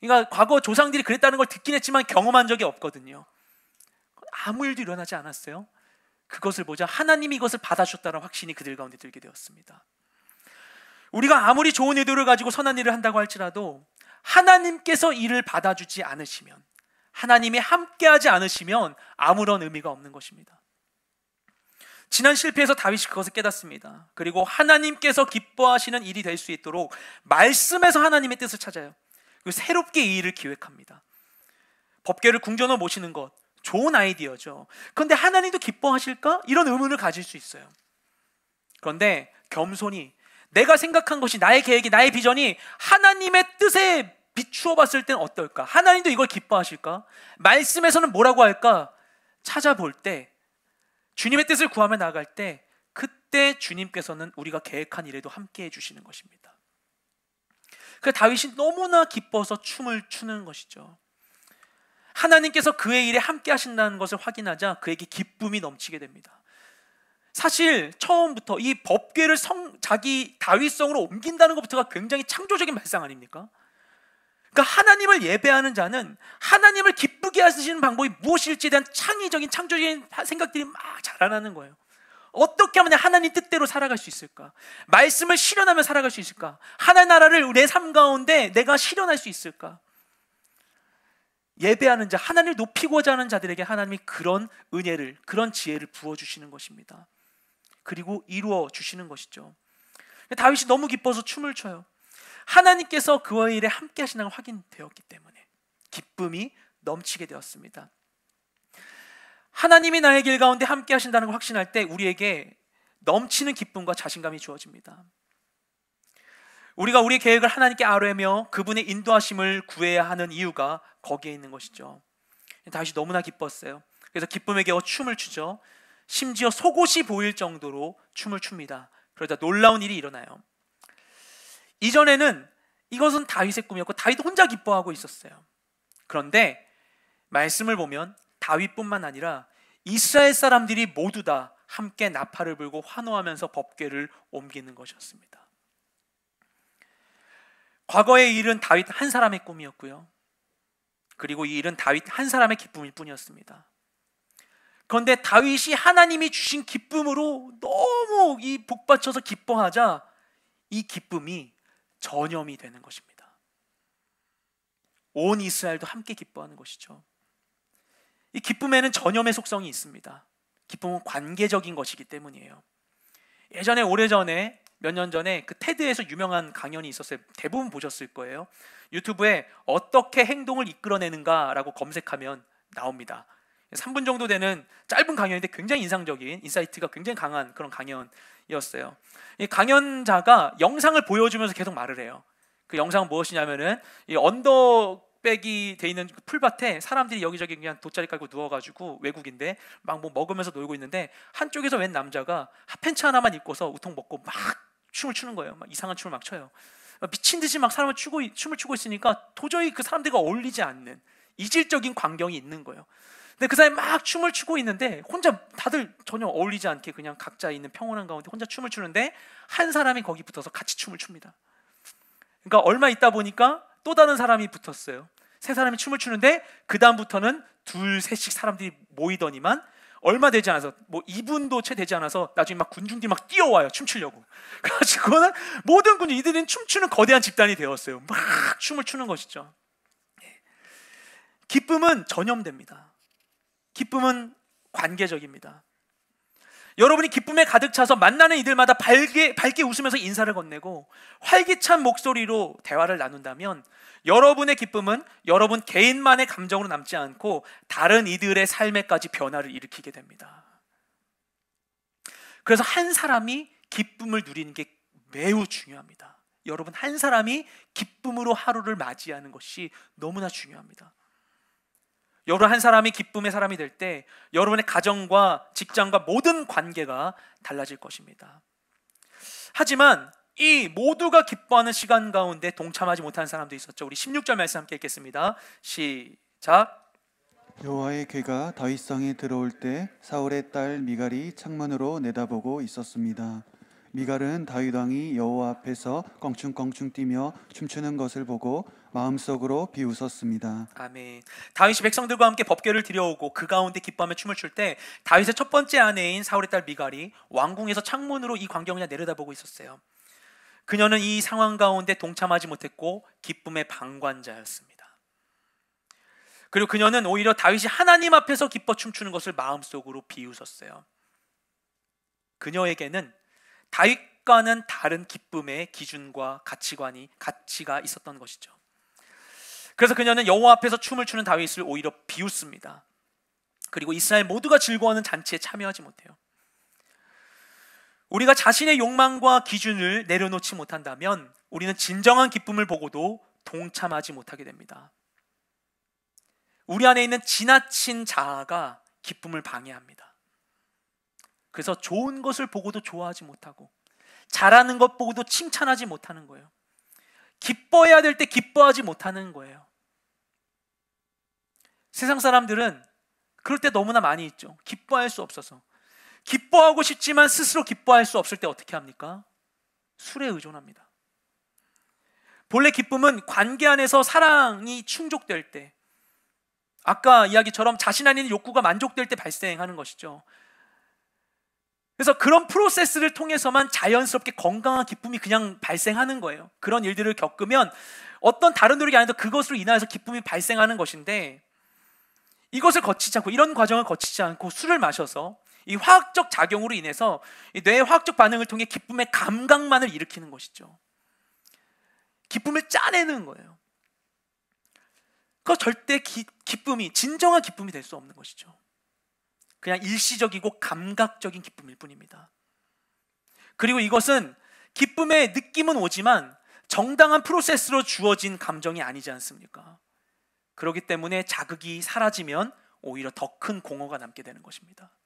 그러니까 과거 조상들이 그랬다는 걸 듣긴 했지만 경험한 적이 없거든요. 아무 일도 일어나지 않았어요. 그것을 보자 하나님이 이것을 받아주셨다는 확신이 그들 가운데 들게 되었습니다. 우리가 아무리 좋은 의도를 가지고 선한 일을 한다고 할지라도 하나님께서 이를 받아주지 않으시면 하나님이 함께하지 않으시면 아무런 의미가 없는 것입니다. 지난 실패에서 다윗이 그것을 깨닫습니다. 그리고 하나님께서 기뻐하시는 일이 될 수 있도록 말씀에서 하나님의 뜻을 찾아요. 그리고 새롭게 이 일을 기획합니다. 법계를 궁전으로 모시는 것, 좋은 아이디어죠. 그런데 하나님도 기뻐하실까? 이런 의문을 가질 수 있어요. 그런데 겸손히 내가 생각한 것이 나의 계획이 나의 비전이 하나님의 뜻에 비추어 봤을 땐 어떨까? 하나님도 이걸 기뻐하실까? 말씀에서는 뭐라고 할까? 찾아볼 때 주님의 뜻을 구하며 나갈때 그때 주님께서는 우리가 계획한 일에도 함께 해 주시는 것입니다. 그 다윗이 너무나 기뻐서 춤을 추는 것이죠. 하나님께서 그의 일에 함께 하신다는 것을 확인하자 그에게 기쁨이 넘치게 됩니다. 사실 처음부터 이 법궤를 성, 자기 다윗성으로 옮긴다는 것부터가 굉장히 창조적인 발상 아닙니까? 그러니까 하나님을 예배하는 자는 하나님을 기쁘게 하시는 방법이 무엇일지에 대한 창의적인 창조적인 생각들이 막 자라나는 거예요. 어떻게 하면 하나님 뜻대로 살아갈 수 있을까? 말씀을 실현하며 살아갈 수 있을까? 하나님 나라를 내 삶 가운데 내가 실현할 수 있을까? 예배하는 자, 하나님을 높이고자 하는 자들에게 하나님이 그런 은혜를, 그런 지혜를 부어주시는 것입니다. 그리고 이루어 주시는 것이죠. 다윗이 너무 기뻐서 춤을 춰요. 하나님께서 그와 일에 함께 하시는 걸 확인되었기 때문에 기쁨이 넘치게 되었습니다. 하나님이 나의 길 가운데 함께 하신다는 걸 확신할 때 우리에게 넘치는 기쁨과 자신감이 주어집니다. 우리가 우리의 계획을 하나님께 아뢰며 그분의 인도하심을 구해야 하는 이유가 거기에 있는 것이죠. 다시 너무나 기뻤어요. 그래서 기쁨에 겨워 춤을 추죠. 심지어 속옷이 보일 정도로 춤을 춥니다. 그러자 놀라운 일이 일어나요. 이전에는 이것은 다윗의 꿈이었고 다윗 혼자 기뻐하고 있었어요. 그런데 말씀을 보면 다윗뿐만 아니라 이스라엘 사람들이 모두 다 함께 나팔을 불고 환호하면서 법궤를 옮기는 것이었습니다. 과거의 일은 다윗 한 사람의 꿈이었고요. 그리고 이 일은 다윗 한 사람의 기쁨일 뿐이었습니다. 그런데 다윗이 하나님이 주신 기쁨으로 너무 이 복받쳐서 기뻐하자 이 기쁨이 전염이 되는 것입니다. 온 이스라엘도 함께 기뻐하는 것이죠. 이 기쁨에는 전염의 속성이 있습니다. 기쁨은 관계적인 것이기 때문이에요. 예전에 오래전에 몇년 전에 그 테드에서 유명한 강연이 있었어요. 대부분 보셨을 거예요. 유튜브에 어떻게 행동을 이끌어내는가라고 검색하면 나옵니다. 3분 정도 되는 짧은 강연인데 굉장히 인상적인 인사이트가 굉장히 강한 그런 강연이었어요. 이 강연자가 영상을 보여주면서 계속 말을 해요. 그 영상은 무엇이냐면은 이언덕 빽빽이 돼 있는 그 풀밭에 사람들이 여기저기 그냥 돗자리 깔고 누워가지고 외국인데 막 뭐 먹으면서 놀고 있는데 한쪽에서 웬 남자가 핫팬츠 하나만 입고서 우통 먹고 막 춤을 추는 거예요. 막 이상한 춤을 막 춰요. 미친 듯이 막 사람을 추고 춤을 추고 있으니까 도저히 그 사람들과 어울리지 않는 이질적인 광경이 있는 거예요. 근데 그 사람이 막 춤을 추고 있는데 혼자 다들 전혀 어울리지 않게 그냥 각자 있는 평온한 가운데 혼자 춤을 추는데 한 사람이 거기 붙어서 같이 춤을 춥니다. 그러니까 얼마 있다 보니까 또 다른 사람이 붙었어요. 세 사람이 춤을 추는데 그 다음부터는 둘 셋씩 사람들이 모이더니만 얼마 되지 않아서 뭐 2분도 채 되지 않아서 나중에 막 군중들이 막 뛰어와요 춤추려고 그래가지고는 모든 군중 이들은 춤추는 거대한 집단이 되었어요 막 춤을 추는 것이죠 예. 기쁨은 전염됩니다 기쁨은 관계적입니다 여러분이 기쁨에 가득 차서 만나는 이들마다 밝게, 밝게 웃으면서 인사를 건네고 활기찬 목소리로 대화를 나눈다면 여러분의 기쁨은 여러분 개인만의 감정으로 남지 않고 다른 이들의 삶에까지 변화를 일으키게 됩니다. 그래서 한 사람이 기쁨을 누리는 게 매우 중요합니다. 여러분 한 사람이 기쁨으로 하루를 맞이하는 것이 너무나 중요합니다. 여러분 한 사람이 기쁨의 사람이 될 때 여러분의 가정과 직장과 모든 관계가 달라질 것입니다. 하지만 이 모두가 기뻐하는 시간 가운데 동참하지 못하 사람도 있었죠. 우리 16절 말씀 함께 읽겠습니다. 시작. 여호와의 괴가 다윗 성에 들어올 때 사울의 딸 미갈이 창문으로 내다보고 있었습니다. 미갈은 다윗 왕이 여호와 앞에서 껑충껑충 뛰며 춤추는 것을 보고 마음속으로 비웃었습니다. 아멘. 다윗이 백성들과 함께 법궤를 들여오고 그 가운데 기뻐하며 춤을 출 때 다윗의 첫 번째 아내인 사울의 딸 미갈이 왕궁에서 창문으로 이 광경을 내려다보고 있었어요. 그녀는 이 상황 가운데 동참하지 못했고 기쁨의 방관자였습니다. 그리고 그녀는 오히려 다윗이 하나님 앞에서 기뻐 춤추는 것을 마음속으로 비웃었어요. 그녀에게는 다윗과는 다른 기쁨의 기준과 가치관이 가치가 있었던 것이죠. 그래서 그녀는 여호와 앞에서 춤을 추는 다윗을 오히려 비웃습니다. 그리고 이스라엘 모두가 즐거워하는 잔치에 참여하지 못해요. 우리가 자신의 욕망과 기준을 내려놓지 못한다면 우리는 진정한 기쁨을 보고도 동참하지 못하게 됩니다. 우리 안에 있는 지나친 자아가 기쁨을 방해합니다. 그래서 좋은 것을 보고도 좋아하지 못하고 잘하는 것 보고도 칭찬하지 못하는 거예요. 기뻐해야 될 때 기뻐하지 못하는 거예요. 세상 사람들은 그럴 때 너무나 많이 있죠. 기뻐할 수 없어서. 기뻐하고 싶지만 스스로 기뻐할 수 없을 때 어떻게 합니까? 술에 의존합니다. 본래 기쁨은 관계 안에서 사랑이 충족될 때, 아까 이야기처럼 자신 아닌 욕구가 만족될 때 발생하는 것이죠. 그래서 그런 프로세스를 통해서만 자연스럽게 건강한 기쁨이 그냥 발생하는 거예요. 그런 일들을 겪으면 어떤 다른 노력이 아니라 그것으로 인하여서 기쁨이 발생하는 것인데 이것을 거치지 않고 이런 과정을 거치지 않고 술을 마셔서 이 화학적 작용으로 인해서 뇌의 화학적 반응을 통해 기쁨의 감각만을 일으키는 것이죠. 기쁨을 짜내는 거예요. 그 절대 기, 기쁨이 진정한 기쁨이 될 수 없는 것이죠. 그냥 일시적이고 감각적인 기쁨일 뿐입니다. 그리고 이것은 기쁨의 느낌은 오지만 정당한 프로세스로 주어진 감정이 아니지 않습니까? 그렇기 때문에 자극이 사라지면 오히려 더 큰 공허가 남게 되는 것입니다.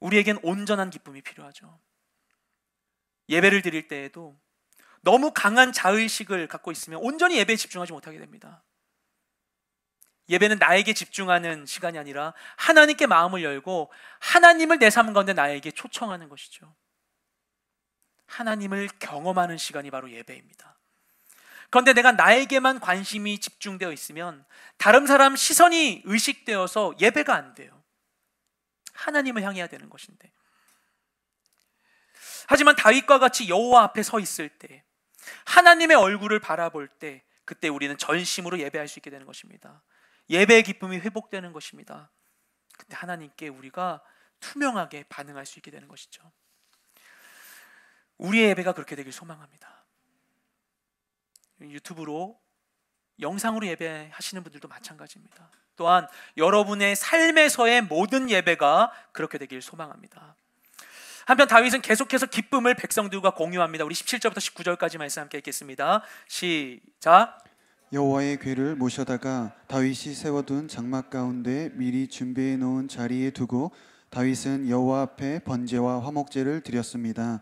우리에겐 온전한 기쁨이 필요하죠. 예배를 드릴 때에도 너무 강한 자의식을 갖고 있으면 온전히 예배에 집중하지 못하게 됩니다. 예배는 나에게 집중하는 시간이 아니라 하나님께 마음을 열고 하나님을 내 삶 가운데 나에게 초청하는 것이죠. 하나님을 경험하는 시간이 바로 예배입니다. 그런데 내가 나에게만 관심이 집중되어 있으면 다른 사람 시선이 의식되어서 예배가 안 돼요. 하나님을 향해야 되는 것인데. 하지만 다윗과 같이 여호와 앞에 서 있을 때 하나님의 얼굴을 바라볼 때 그때 우리는 전심으로 예배할 수 있게 되는 것입니다. 예배의 기쁨이 회복되는 것입니다. 그때 하나님께 우리가 투명하게 반응할 수 있게 되는 것이죠. 우리의 예배가 그렇게 되길 소망합니다. 유튜브로 영상으로 예배하시는 분들도 마찬가지입니다. 또한 여러분의 삶에서의 모든 예배가 그렇게 되길 소망합니다. 한편 다윗은 계속해서 기쁨을 백성들과 공유합니다. 우리 17절부터 19절까지 말씀 함께 읽겠습니다. 시작. 여호와의 괴를 모셔다가 다윗이 세워둔 장막 가운데 미리 준비해 놓은 자리에 두고 다윗은 여호와 앞에 번제와 화목제를 드렸습니다.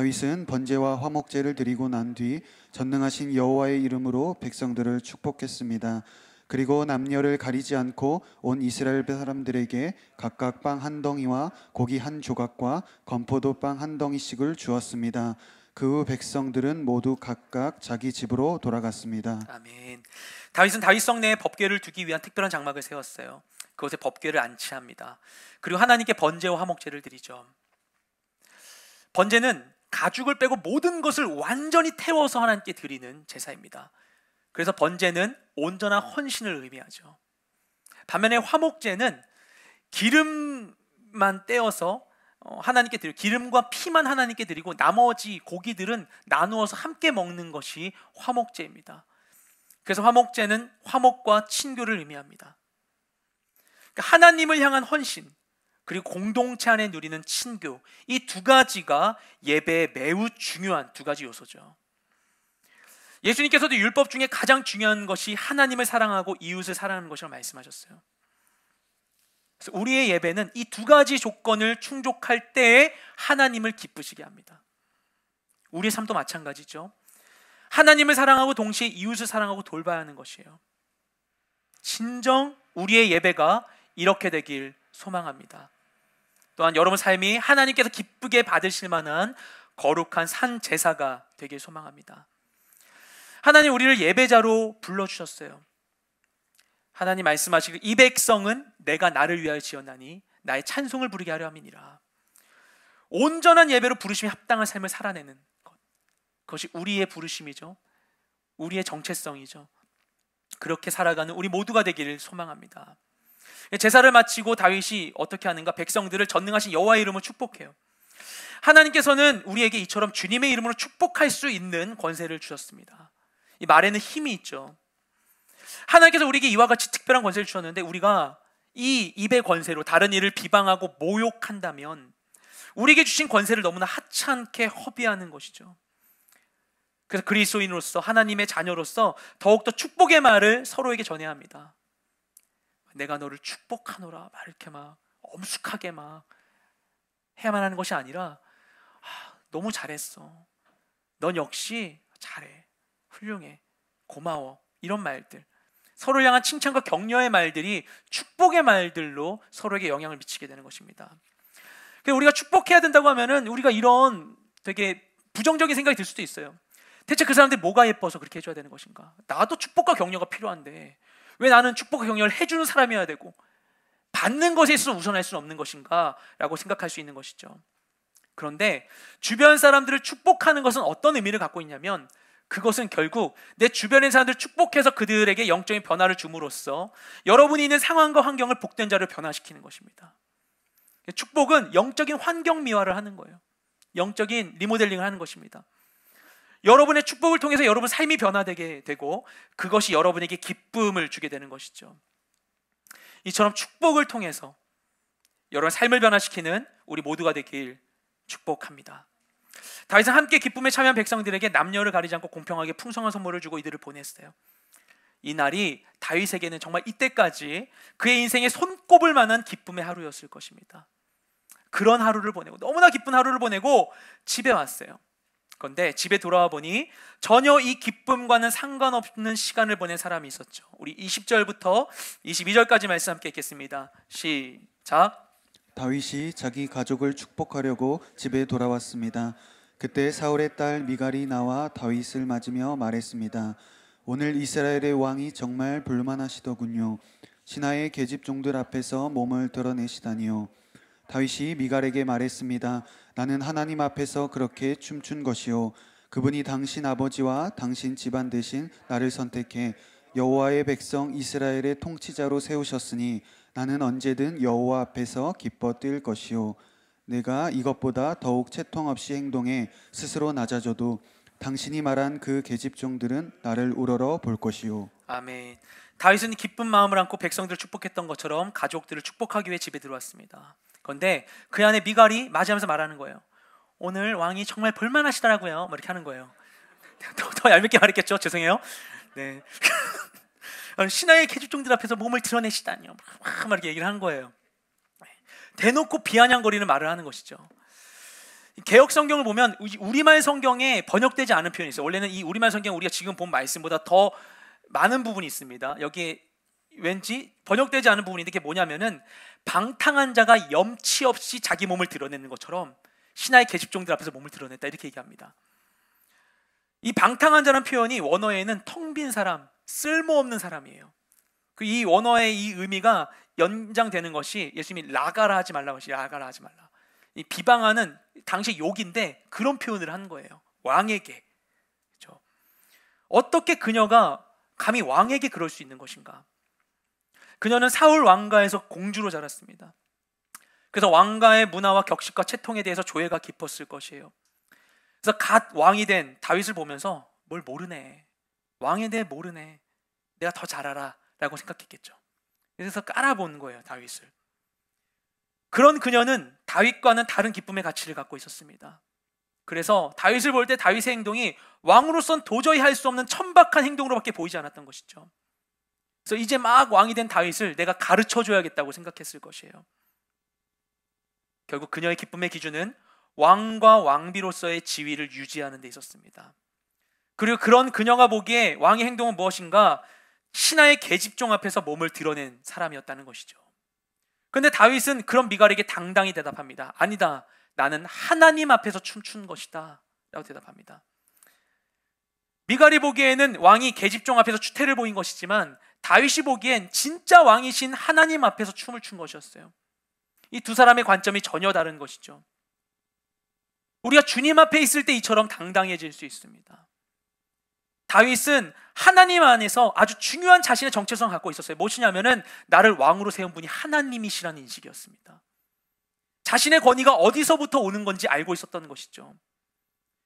다윗은 번제와 화목제를 드리고 난 뒤 전능하신 여호와의 이름으로 백성들을 축복했습니다. 그리고 남녀를 가리지 않고 온 이스라엘 사람들에게 각각 빵 한 덩이와 고기 한 조각과 건포도 빵 한 덩이씩을 주었습니다. 그 백성들은 모두 각각 자기 집으로 돌아갔습니다. 아멘. 다윗은 다윗 성내에 법궤를 두기 위한 특별한 장막을 세웠어요. 그곳에 법궤를 안치합니다. 그리고 하나님께 번제와 화목제를 드리죠. 번제는 가죽을 빼고 모든 것을 완전히 태워서 하나님께 드리는 제사입니다. 그래서 번제는 온전한 헌신을 의미하죠. 반면에 화목제는 기름만 떼어서 어, 하나님께 드리고 기름과 피만 하나님께 드리고 나머지 고기들은 나누어서 함께 먹는 것이 화목제입니다. 그래서 화목제는 화목과 친교를 의미합니다. 그러니까 하나님을 향한 헌신 그리고 공동체 안에 누리는 친교 이 두 가지가 예배에 매우 중요한 두 가지 요소죠. 예수님께서도 율법 중에 가장 중요한 것이 하나님을 사랑하고 이웃을 사랑하는 것이라고 말씀하셨어요. 우리의 예배는 이 두 가지 조건을 충족할 때에 하나님을 기쁘시게 합니다. 우리의 삶도 마찬가지죠. 하나님을 사랑하고 동시에 이웃을 사랑하고 돌봐야 하는 것이에요. 진정 우리의 예배가 이렇게 되길 소망합니다. 또한 여러분 삶이 하나님께서 기쁘게 받으실 만한 거룩한 산 제사가 되길 소망합니다. 하나님 우리를 예배자로 불러 주셨어요. 하나님 말씀하시고 이 백성은 내가 나를 위하여 지었나니 나의 찬송을 부르게 하려 함이니라. 온전한 예배로 부르심에 합당한 삶을 살아내는 것. 그것이 우리의 부르심이죠. 우리의 정체성이죠. 그렇게 살아가는 우리 모두가 되기를 소망합니다. 제사를 마치고 다윗이 어떻게 하는가? 백성들을 전능하신 여호와의 이름으로 축복해요. 하나님께서는 우리에게 이처럼 주님의 이름으로 축복할 수 있는 권세를 주셨습니다. 이 말에는 힘이 있죠. 하나님께서 우리에게 이와 같이 특별한 권세를 주셨는데 우리가 이 입의 권세로 다른 이를 비방하고 모욕한다면 우리에게 주신 권세를 너무나 하찮게 허비하는 것이죠. 그래서 그리스도인으로서 하나님의 자녀로서 더욱더 축복의 말을 서로에게 전해야 합니다. 내가 너를 축복하노라 막 이렇게 막 엄숙하게 막 해야만 하는 것이 아니라 아, 너무 잘했어. 넌 역시 잘해. 훌륭해. 고마워. 이런 말들. 서로 향한 칭찬과 격려의 말들이 축복의 말들로 서로에게 영향을 미치게 되는 것입니다. 우리가 축복해야 된다고 하면은 우리가 이런 되게 부정적인 생각이 들 수도 있어요. 대체 그 사람들이 뭐가 예뻐서 그렇게 해줘야 되는 것인가? 나도 축복과 격려가 필요한데 왜 나는 축복과 격려를 해주는 사람이어야 되고 받는 것에 있어서 우선할 수는 없는 것인가라고 생각할 수 있는 것이죠. 그런데 주변 사람들을 축복하는 것은 어떤 의미를 갖고 있냐면 그것은 결국 내 주변의 사람들 축복해서 그들에게 영적인 변화를 줌으로써 여러분이 있는 상황과 환경을 복된 자를 변화시키는 것입니다. 축복은 영적인 환경 미화를 하는 거예요. 영적인 리모델링을 하는 것입니다. 여러분의 축복을 통해서 여러분 삶이 변화되게 되고 그것이 여러분에게 기쁨을 주게 되는 것이죠. 이처럼 축복을 통해서 여러분 삶을 변화시키는 우리 모두가 되길 축복합니다. 다윗은 함께 기쁨에 참여한 백성들에게 남녀를 가리지 않고 공평하게 풍성한 선물을 주고 이들을 보냈어요. 이 날이 다윗에게는 정말 이때까지 그의 인생에 손꼽을 만한 기쁨의 하루였을 것입니다. 그런 하루를 보내고 너무나 기쁜 하루를 보내고 집에 왔어요. 그런데 집에 돌아와 보니 전혀 이 기쁨과는 상관없는 시간을 보낸 사람이 있었죠. 우리 20절부터 22절까지 말씀 함께 읽겠습니다. 시작. 다윗이 자기 가족을 축복하려고 집에 돌아왔습니다. 그때 사울의 딸 미갈이 나와 다윗을 맞으며 말했습니다. 오늘 이스라엘의 왕이 정말 불만하시더군요. 신하의 계집종들 앞에서 몸을 드러내시다니요. 다윗이 미갈에게 말했습니다. 나는 하나님 앞에서 그렇게 춤춘 것이요. 그분이 당신 아버지와 당신 집안 대신 나를 선택해 여호와의 백성 이스라엘의 통치자로 세우셨으니 나는 언제든 여호와 앞에서 기뻐 뛸 것이요. 내가 이것보다 더욱 채통없이 행동해 스스로 낮아져도 당신이 말한 그 계집종들은 나를 우러러 볼 것이요. 아멘. 다윗은 기쁜 마음을 안고 백성들을 축복했던 것처럼 가족들을 축복하기 위해 집에 들어왔습니다. 그런데 그 안에 미갈이 맞이하면서 말하는 거예요. 오늘 왕이 정말 볼만하시더라고요. 뭐 이렇게 하는 거예요. 더, 더 얄밉게 말했겠죠. 죄송해요. 네. 신하의 계집종들 앞에서 몸을 드러내시다니요. 막, 막 이렇게 얘기를 한 거예요. 대놓고 비아냥거리는 말을 하는 것이죠. 개혁 성경을 보면 우리말 성경에 번역되지 않은 표현이 있어요. 원래는 이 우리말 성경 우리가 지금 본 말씀보다 더 많은 부분이 있습니다. 여기에 왠지 번역되지 않은 부분인데 이게 뭐냐면은 방탕한 자가 염치 없이 자기 몸을 드러내는 것처럼 신하의 계집종들 앞에서 몸을 드러냈다 이렇게 얘기합니다. 이 방탕한 자라는 표현이 원어에는 텅 빈 사람, 쓸모없는 사람이에요. 그이 원어의 이 의미가 연장되는 것이 예수님이 라가라 하지 말라고 하시 라가라 하지 말라. 이 비방하는 당시 욕인데 그런 표현을 한 거예요. 왕에게. 그렇죠? 어떻게 그녀가 감히 왕에게 그럴 수 있는 것인가? 그녀는 사울 왕가에서 공주로 자랐습니다. 그래서 왕가의 문화와 격식과 채통에 대해서 조예가 깊었을 것이에요. 그래서 갓 왕이 된 다윗을 보면서 뭘 모르네. 왕에 대해 모르네. 내가 더 잘 알아. 라고 생각했겠죠. 그래서 깔아본 거예요, 다윗을. 그런 그녀는 다윗과는 다른 기쁨의 가치를 갖고 있었습니다. 그래서 다윗을 볼 때 다윗의 행동이 왕으로선 도저히 할 수 없는 천박한 행동으로밖에 보이지 않았던 것이죠. 그래서 이제 막 왕이 된 다윗을 내가 가르쳐 줘야겠다고 생각했을 것이에요. 결국 그녀의 기쁨의 기준은 왕과 왕비로서의 지위를 유지하는 데 있었습니다. 그리고 그런 그녀가 보기에 왕의 행동은 무엇인가? 신하의 계집종 앞에서 몸을 드러낸 사람이었다는 것이죠. 그런데 다윗은 그런 미갈에게 당당히 대답합니다. 아니다. 나는 하나님 앞에서 춤춘 것이다. 라고 대답합니다. 미갈이 보기에는 왕이 계집종 앞에서 추태를 보인 것이지만 다윗이 보기엔 진짜 왕이신 하나님 앞에서 춤을 춘 것이었어요. 이 두 사람의 관점이 전혀 다른 것이죠. 우리가 주님 앞에 있을 때 이처럼 당당해질 수 있습니다. 다윗은 하나님 안에서 아주 중요한 자신의 정체성을 갖고 있었어요. 무엇이냐면은 나를 왕으로 세운 분이 하나님이시라는 인식이었습니다. 자신의 권위가 어디서부터 오는 건지 알고 있었던 것이죠.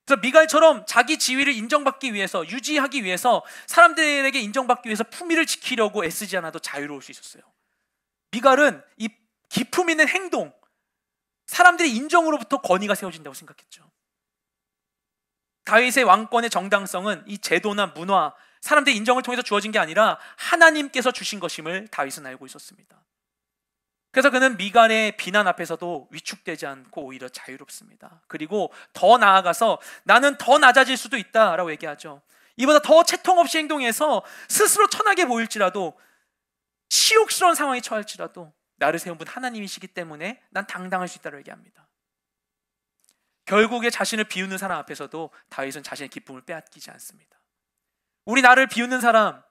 그래서 미갈처럼 자기 지위를 인정받기 위해서 유지하기 위해서 사람들에게 인정받기 위해서 품위를 지키려고 애쓰지 않아도 자유로울 수 있었어요. 미갈은 이 기품 있는 행동, 사람들의 인정으로부터 권위가 세워진다고 생각했죠. 다윗의 왕권의 정당성은 이 제도나 문화, 사람들의 인정을 통해서 주어진 게 아니라 하나님께서 주신 것임을 다윗은 알고 있었습니다. 그래서 그는 미간의 비난 앞에서도 위축되지 않고 오히려 자유롭습니다. 그리고 더 나아가서 나는 더 낮아질 수도 있다라고 얘기하죠. 이보다 더 채통 없이 행동해서 스스로 천하게 보일지라도 시욕스러운 상황에 처할지라도 나를 세운 분 하나님이시기 때문에 난 당당할 수 있다고 얘기합니다. 결국에 자신을 비웃는 사람 앞에서도 다윗은 자신의 기쁨을 빼앗기지 않습니다. 우리 나를 비웃는 사람,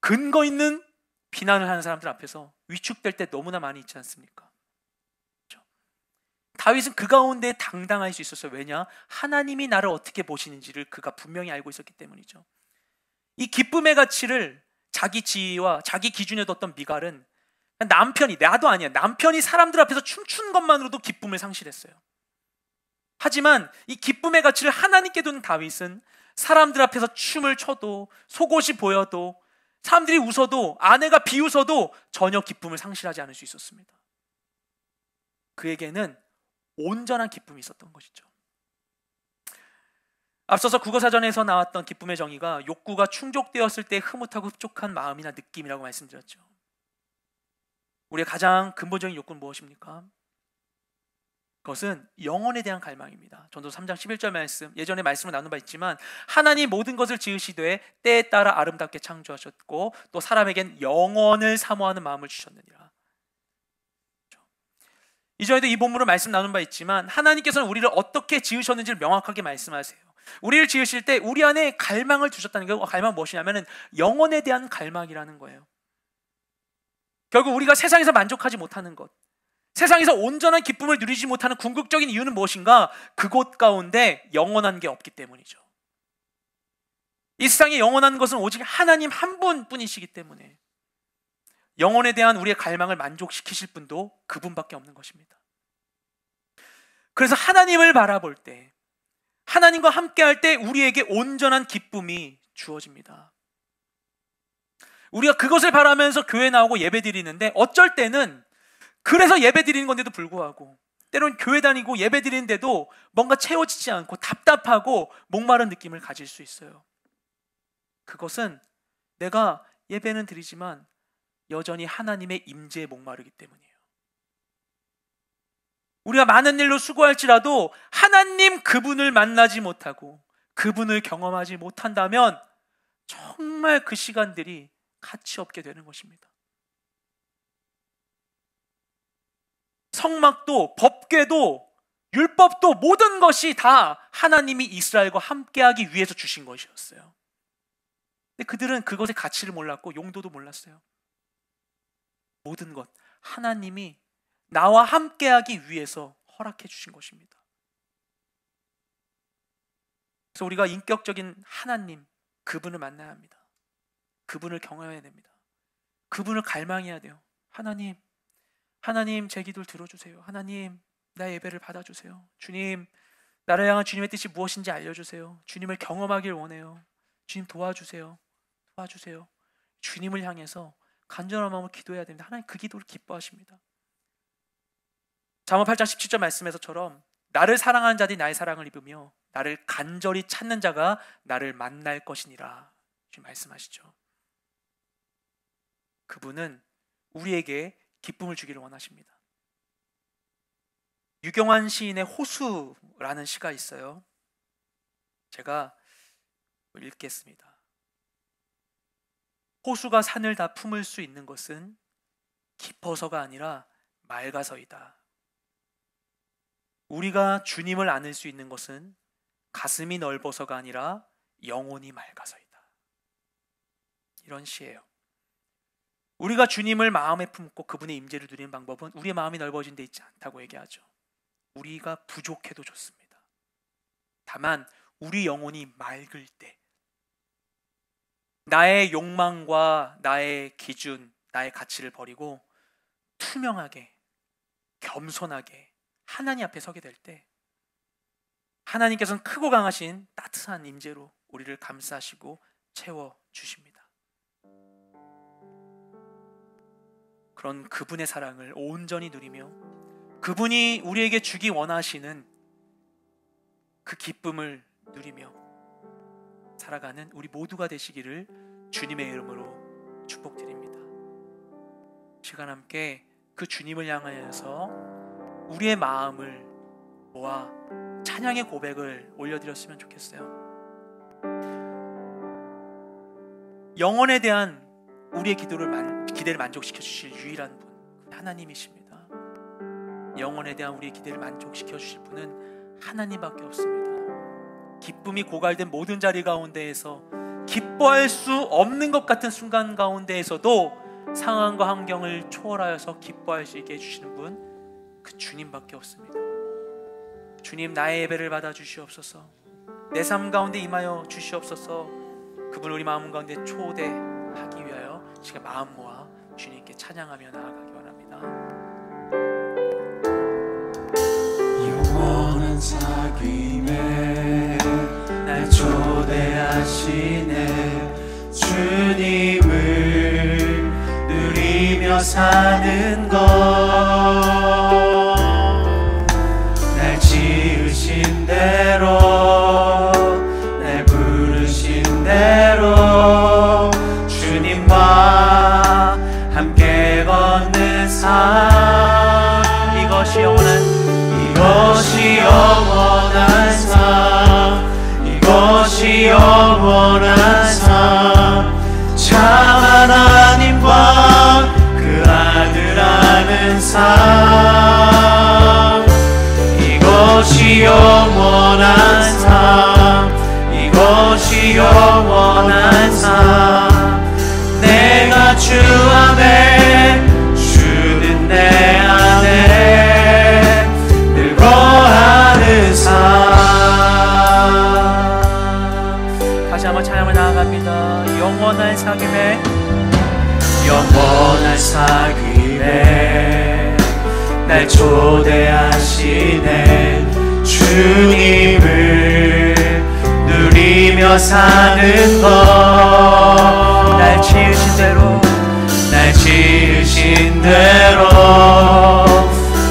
근거 있는 비난을 하는 사람들 앞에서 위축될 때 너무나 많이 있지 않습니까? 그렇죠? 다윗은 그 가운데 당당할 수 있었어요. 왜냐? 하나님이 나를 어떻게 보시는지를 그가 분명히 알고 있었기 때문이죠. 이 기쁨의 가치를 자기 지위와 자기 기준에 뒀던 미갈은 남편이 나도 아니야 남편이 사람들 앞에서 춤춘 것만으로도 기쁨을 상실했어요. 하지만 이 기쁨의 가치를 하나님께 둔 다윗은 사람들 앞에서 춤을 춰도 속옷이 보여도 사람들이 웃어도 아내가 비웃어도 전혀 기쁨을 상실하지 않을 수 있었습니다. 그에게는 온전한 기쁨이 있었던 것이죠. 앞서서 국어사전에서 나왔던 기쁨의 정의가 욕구가 충족되었을 때 흐뭇하고 흡족한 마음이나 느낌이라고 말씀드렸죠. 우리의 가장 근본적인 욕구는 무엇입니까? 그것은 영혼에 대한 갈망입니다. 전도 3장 11절 말씀 예전에 말씀을 나눈 바 있지만 하나님 모든 것을 지으시되 때에 따라 아름답게 창조하셨고 또 사람에겐 영혼을 사모하는 마음을 주셨느니라. 그렇죠? 이전에도 이본문으 말씀 나눈 바 있지만 하나님께서는 우리를 어떻게 지으셨는지를 명확하게 말씀하세요. 우리를 지으실 때 우리 안에 갈망을 주셨다는 게 갈망 무엇이냐면은 영혼에 대한 갈망이라는 거예요. 결국 우리가 세상에서 만족하지 못하는 것, 세상에서 온전한 기쁨을 누리지 못하는 궁극적인 이유는 무엇인가? 그곳 가운데 영원한 게 없기 때문이죠. 이 세상에 영원한 것은 오직 하나님 한 분뿐이시기 때문에 영혼에 대한 우리의 갈망을 만족시키실 분도 그분밖에 없는 것입니다. 그래서 하나님을 바라볼 때, 하나님과 함께 할 때 우리에게 온전한 기쁨이 주어집니다. 우리가 그것을 바라면서 교회 나오고 예배 드리는데 어쩔 때는 그래서 예배 드리는 건데도 불구하고 때론 교회 다니고 예배 드리는데도 뭔가 채워지지 않고 답답하고 목마른 느낌을 가질 수 있어요. 그것은 내가 예배는 드리지만 여전히 하나님의 임재에 목마르기 때문이에요. 우리가 많은 일로 수고할지라도 하나님 그분을 만나지 못하고 그분을 경험하지 못한다면 정말 그 시간들이 가치 없게 되는 것입니다. 성막도 법궤도 율법도 모든 것이 다 하나님이 이스라엘과 함께하기 위해서 주신 것이었어요. 근데 그들은 그것의 가치를 몰랐고 용도도 몰랐어요. 모든 것 하나님이 나와 함께하기 위해서 허락해 주신 것입니다. 그래서 우리가 인격적인 하나님 그분을 만나야 합니다. 그분을 경험해야 됩니다. 그분을 갈망해야 돼요. 하나님 하나님 제 기도를 들어주세요. 하나님 나 예배를 받아주세요. 주님 나를 향한 주님의 뜻이 무엇인지 알려주세요. 주님을 경험하길 원해요. 주님 도와주세요. 도와주세요. 주님을 향해서 간절한 마음으로 기도해야 됩니다. 하나님 그 기도를 기뻐하십니다. 잠언 8장 17절 말씀에서처럼 나를 사랑하는 자들이 나의 사랑을 입으며 나를 간절히 찾는 자가 나를 만날 것이니라 지금 말씀하시죠. 그분은 우리에게 기쁨을 주기를 원하십니다. 유경환 시인의 호수라는 시가 있어요. 제가 읽겠습니다. 호수가 산을 다 품을 수 있는 것은 깊어서가 아니라 맑아서이다. 우리가 주님을 안을 수 있는 것은 가슴이 넓어서가 아니라 영혼이 맑아서이다. 이런 시예요. 우리가 주님을 마음에 품고 그분의 임재를 누리는 방법은 우리의 마음이 넓어진 데 있지 않다고 얘기하죠. 우리가 부족해도 좋습니다. 다만 우리 영혼이 맑을 때 나의 욕망과 나의 기준, 나의 가치를 버리고 투명하게 겸손하게 하나님 앞에 서게 될 때 하나님께서는 크고 강하신 따뜻한 임재로 우리를 감싸시고 채워 주십니다. 그런 그분의 사랑을 온전히 누리며 그분이 우리에게 주기 원하시는 그 기쁨을 누리며 살아가는 우리 모두가 되시기를 주님의 이름으로 축복드립니다. 시간 함께 그 주님을 향하여서 우리의 마음을 모아 찬양의 고백을 올려드렸으면 좋겠어요. 영혼에 대한 우리의 기도를 만, 기대를 만족시켜 주실 유일한 분 하나님이십니다. 영혼에 대한 우리의 기대를 만족시켜 주실 분은 하나님밖에 없습니다. 기쁨이 고갈된 모든 자리 가운데에서 기뻐할 수 없는 것 같은 순간 가운데에서도 상황과 환경을 초월하여서 기뻐할 수 있게 해주시는 분 그 주님밖에 없습니다. 주님 나의 예배를 받아 주시옵소서 내 삶 가운데 임하여 주시옵소서 그분 우리 마음 가운데 초대 시간 마음 모아 주님께 찬양하며 나아가기 원합니다. 영원한 사귐에 날 초대하시네 주님을 누리며 사는 것 영원한 삶 이것이 영원한 삶 내가 주 안에 주는 내 안에 늘 거하는 삶 다시 한번 찬양을 나아갑니다 영원한 삶임에 영원한 삶임에 날 초대하시네 주님을 누리며 사는 것날 지으신 대로 날 지으신 대로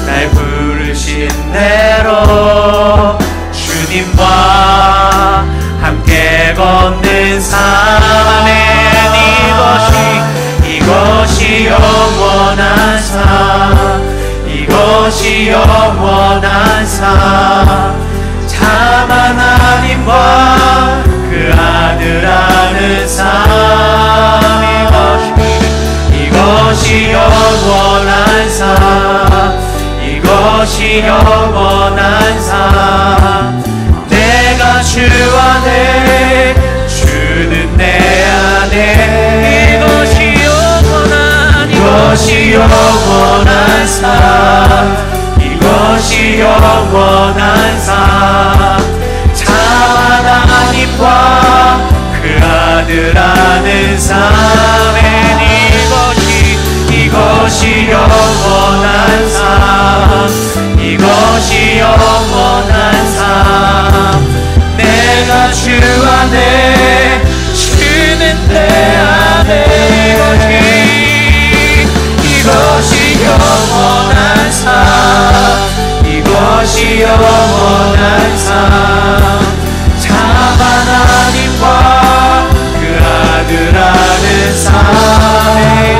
날 부르신 대로 주님과 함께 걷는 삶에 이것이 이것이 영원한 삶 것이 영원한 삶참 하나님과 그 아들 아는 삶 이것이 영원한 삶 이것이 영원한 삶 내가 주 안에 주는 내 안에 이것이 이것이 영원한 삶 이것이 영원한 삶 참한 하나님과 그 아들 아는 삶엔 이것이 이것이 영원한 삶 이것이 영원한 삶 내가 주 안에 주는 내 안에 이것이 삶 이것이 영원한 삶참 하나님과 그 아들 아는 삶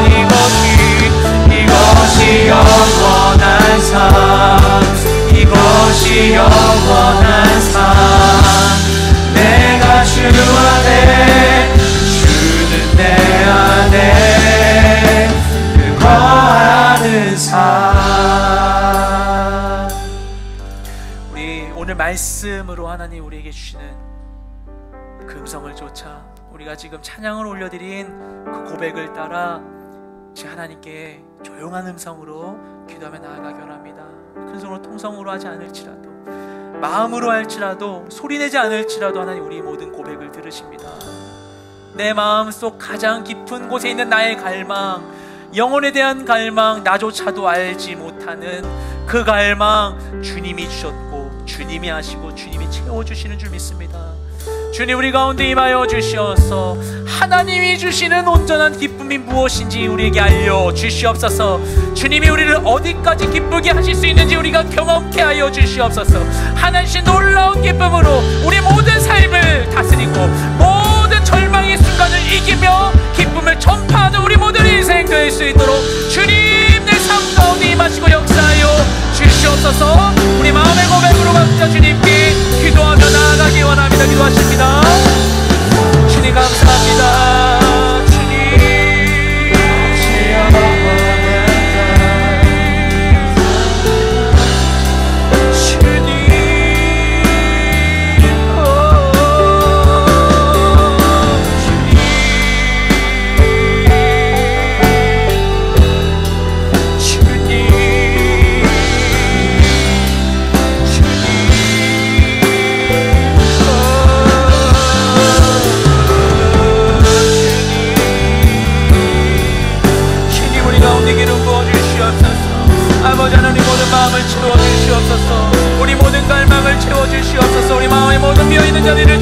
이것이 이것이 영원한 삶 이것이 영원한 삶 내가 주 안에 주는 내 안에 그 거하는 삶 말씀으로 하나님 우리에게 주시는 금성을 그 조차 우리가 지금 찬양을 올려드린 그 고백을 따라 제 하나님께 조용한 음성으로 기도하며 나아가기 원합니다. 큰 손으로 통성으로 하지 않을지라도 마음으로 할지라도 소리내지 않을지라도 하나님 우리 모든 고백을 들으십니다. 내 마음 속 가장 깊은 곳에 있는 나의 갈망, 영혼에 대한 갈망, 나조차도 알지 못하는 그 갈망 주님이 주셨고 주님이 하시고 주님이 채워주시는 줄 믿습니다. 주님 우리 가운데 임하여 주시어서 하나님이 주시는 온전한 기쁨이 무엇인지 우리에게 알려 주시옵소서 주님이 우리를 어디까지 기쁘게 하실 수 있는지 우리가 경험케 하여 주시옵소서 하나님의 놀라운 기쁨으로 우리 모든 삶을 다스리고 모든 절망의 순간을 이기며 기쁨을 전파하는 우리 모든 인생 될수 있도록 주님 내삶 가운데 임하시고 역사하 주시옵소서 우리 마음의 고백으로 박자 주님께 기도하며 나아가기 원합니다 기도하십니다 주님 감사합니다 채워주시옵소서 우리 마음의 모든 비어있는 자리를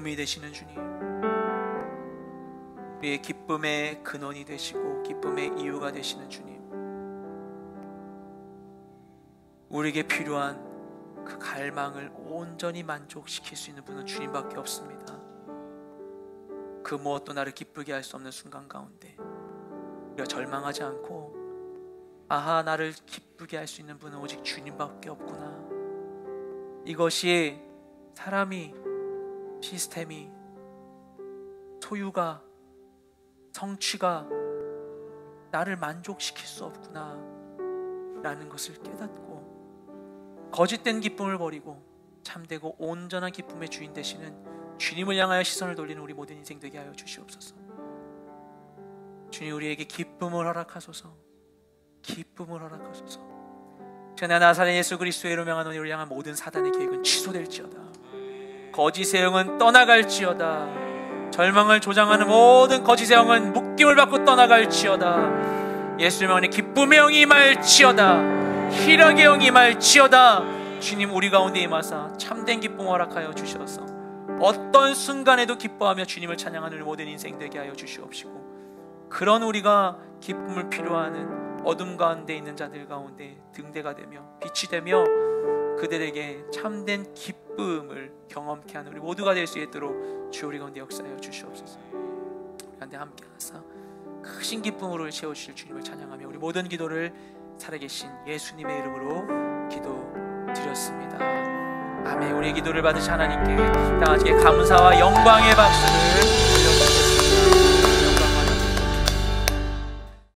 기쁨이 되시는 주님, 우리의 기쁨의 근원이 되시고 기쁨의 이유가 되시는 주님, 우리에게 필요한 그 갈망을 온전히 만족시킬 수 있는 분은 주님밖에 없습니다. 그 무엇도 나를 기쁘게 할 수 없는 순간 가운데 우리가 절망하지 않고 아하 나를 기쁘게 할 수 있는 분은 오직 주님밖에 없구나. 이것이 사람이 시스템이 소유가 성취가 나를 만족시킬 수 없구나 라는 것을 깨닫고 거짓된 기쁨을 버리고 참되고 온전한 기쁨의 주인 되시는 주님을 향하여 시선을 돌리는 우리 모든 인생 되게 하여 주시옵소서. 주님 우리에게 기쁨을 허락하소서. 기쁨을 허락하소서. 전하 나사렛 예수 그리스도의 이름을 향한 우리를 향한 모든 사단의 계획은 취소될지어다. 거짓의 영은 떠나갈지어다. 절망을 조장하는 모든 거짓의 영은 묶임을 받고 떠나갈지어다. 예수님의 영이 기쁨의 영이 임할지어다. 희락의 영이 임할지어다. 주님 우리 가운데 임하사 참된 기쁨 허락하여 주셔서 어떤 순간에도 기뻐하며 주님을 찬양하는 모든 인생 되게 하여 주시옵시고 그런 우리가 기쁨을 필요하는 어둠 가운데 있는 자들 가운데 등대가 되며 빛이 되며 그들에게 참된 기쁨을 경험케 하는 우리 모두가 될 수 있도록 주 우리 가운데 역사하여 주시옵소서. 우리 데 함께 하사 크신 기쁨으로 채워실 주님을 찬양하며 우리 모든 기도를 살아계신 예수님의 이름으로 기도드렸습니다. 아멘. 우리의 기도를 받으신 하나님께 땅아지게 감사와 영광의 박수를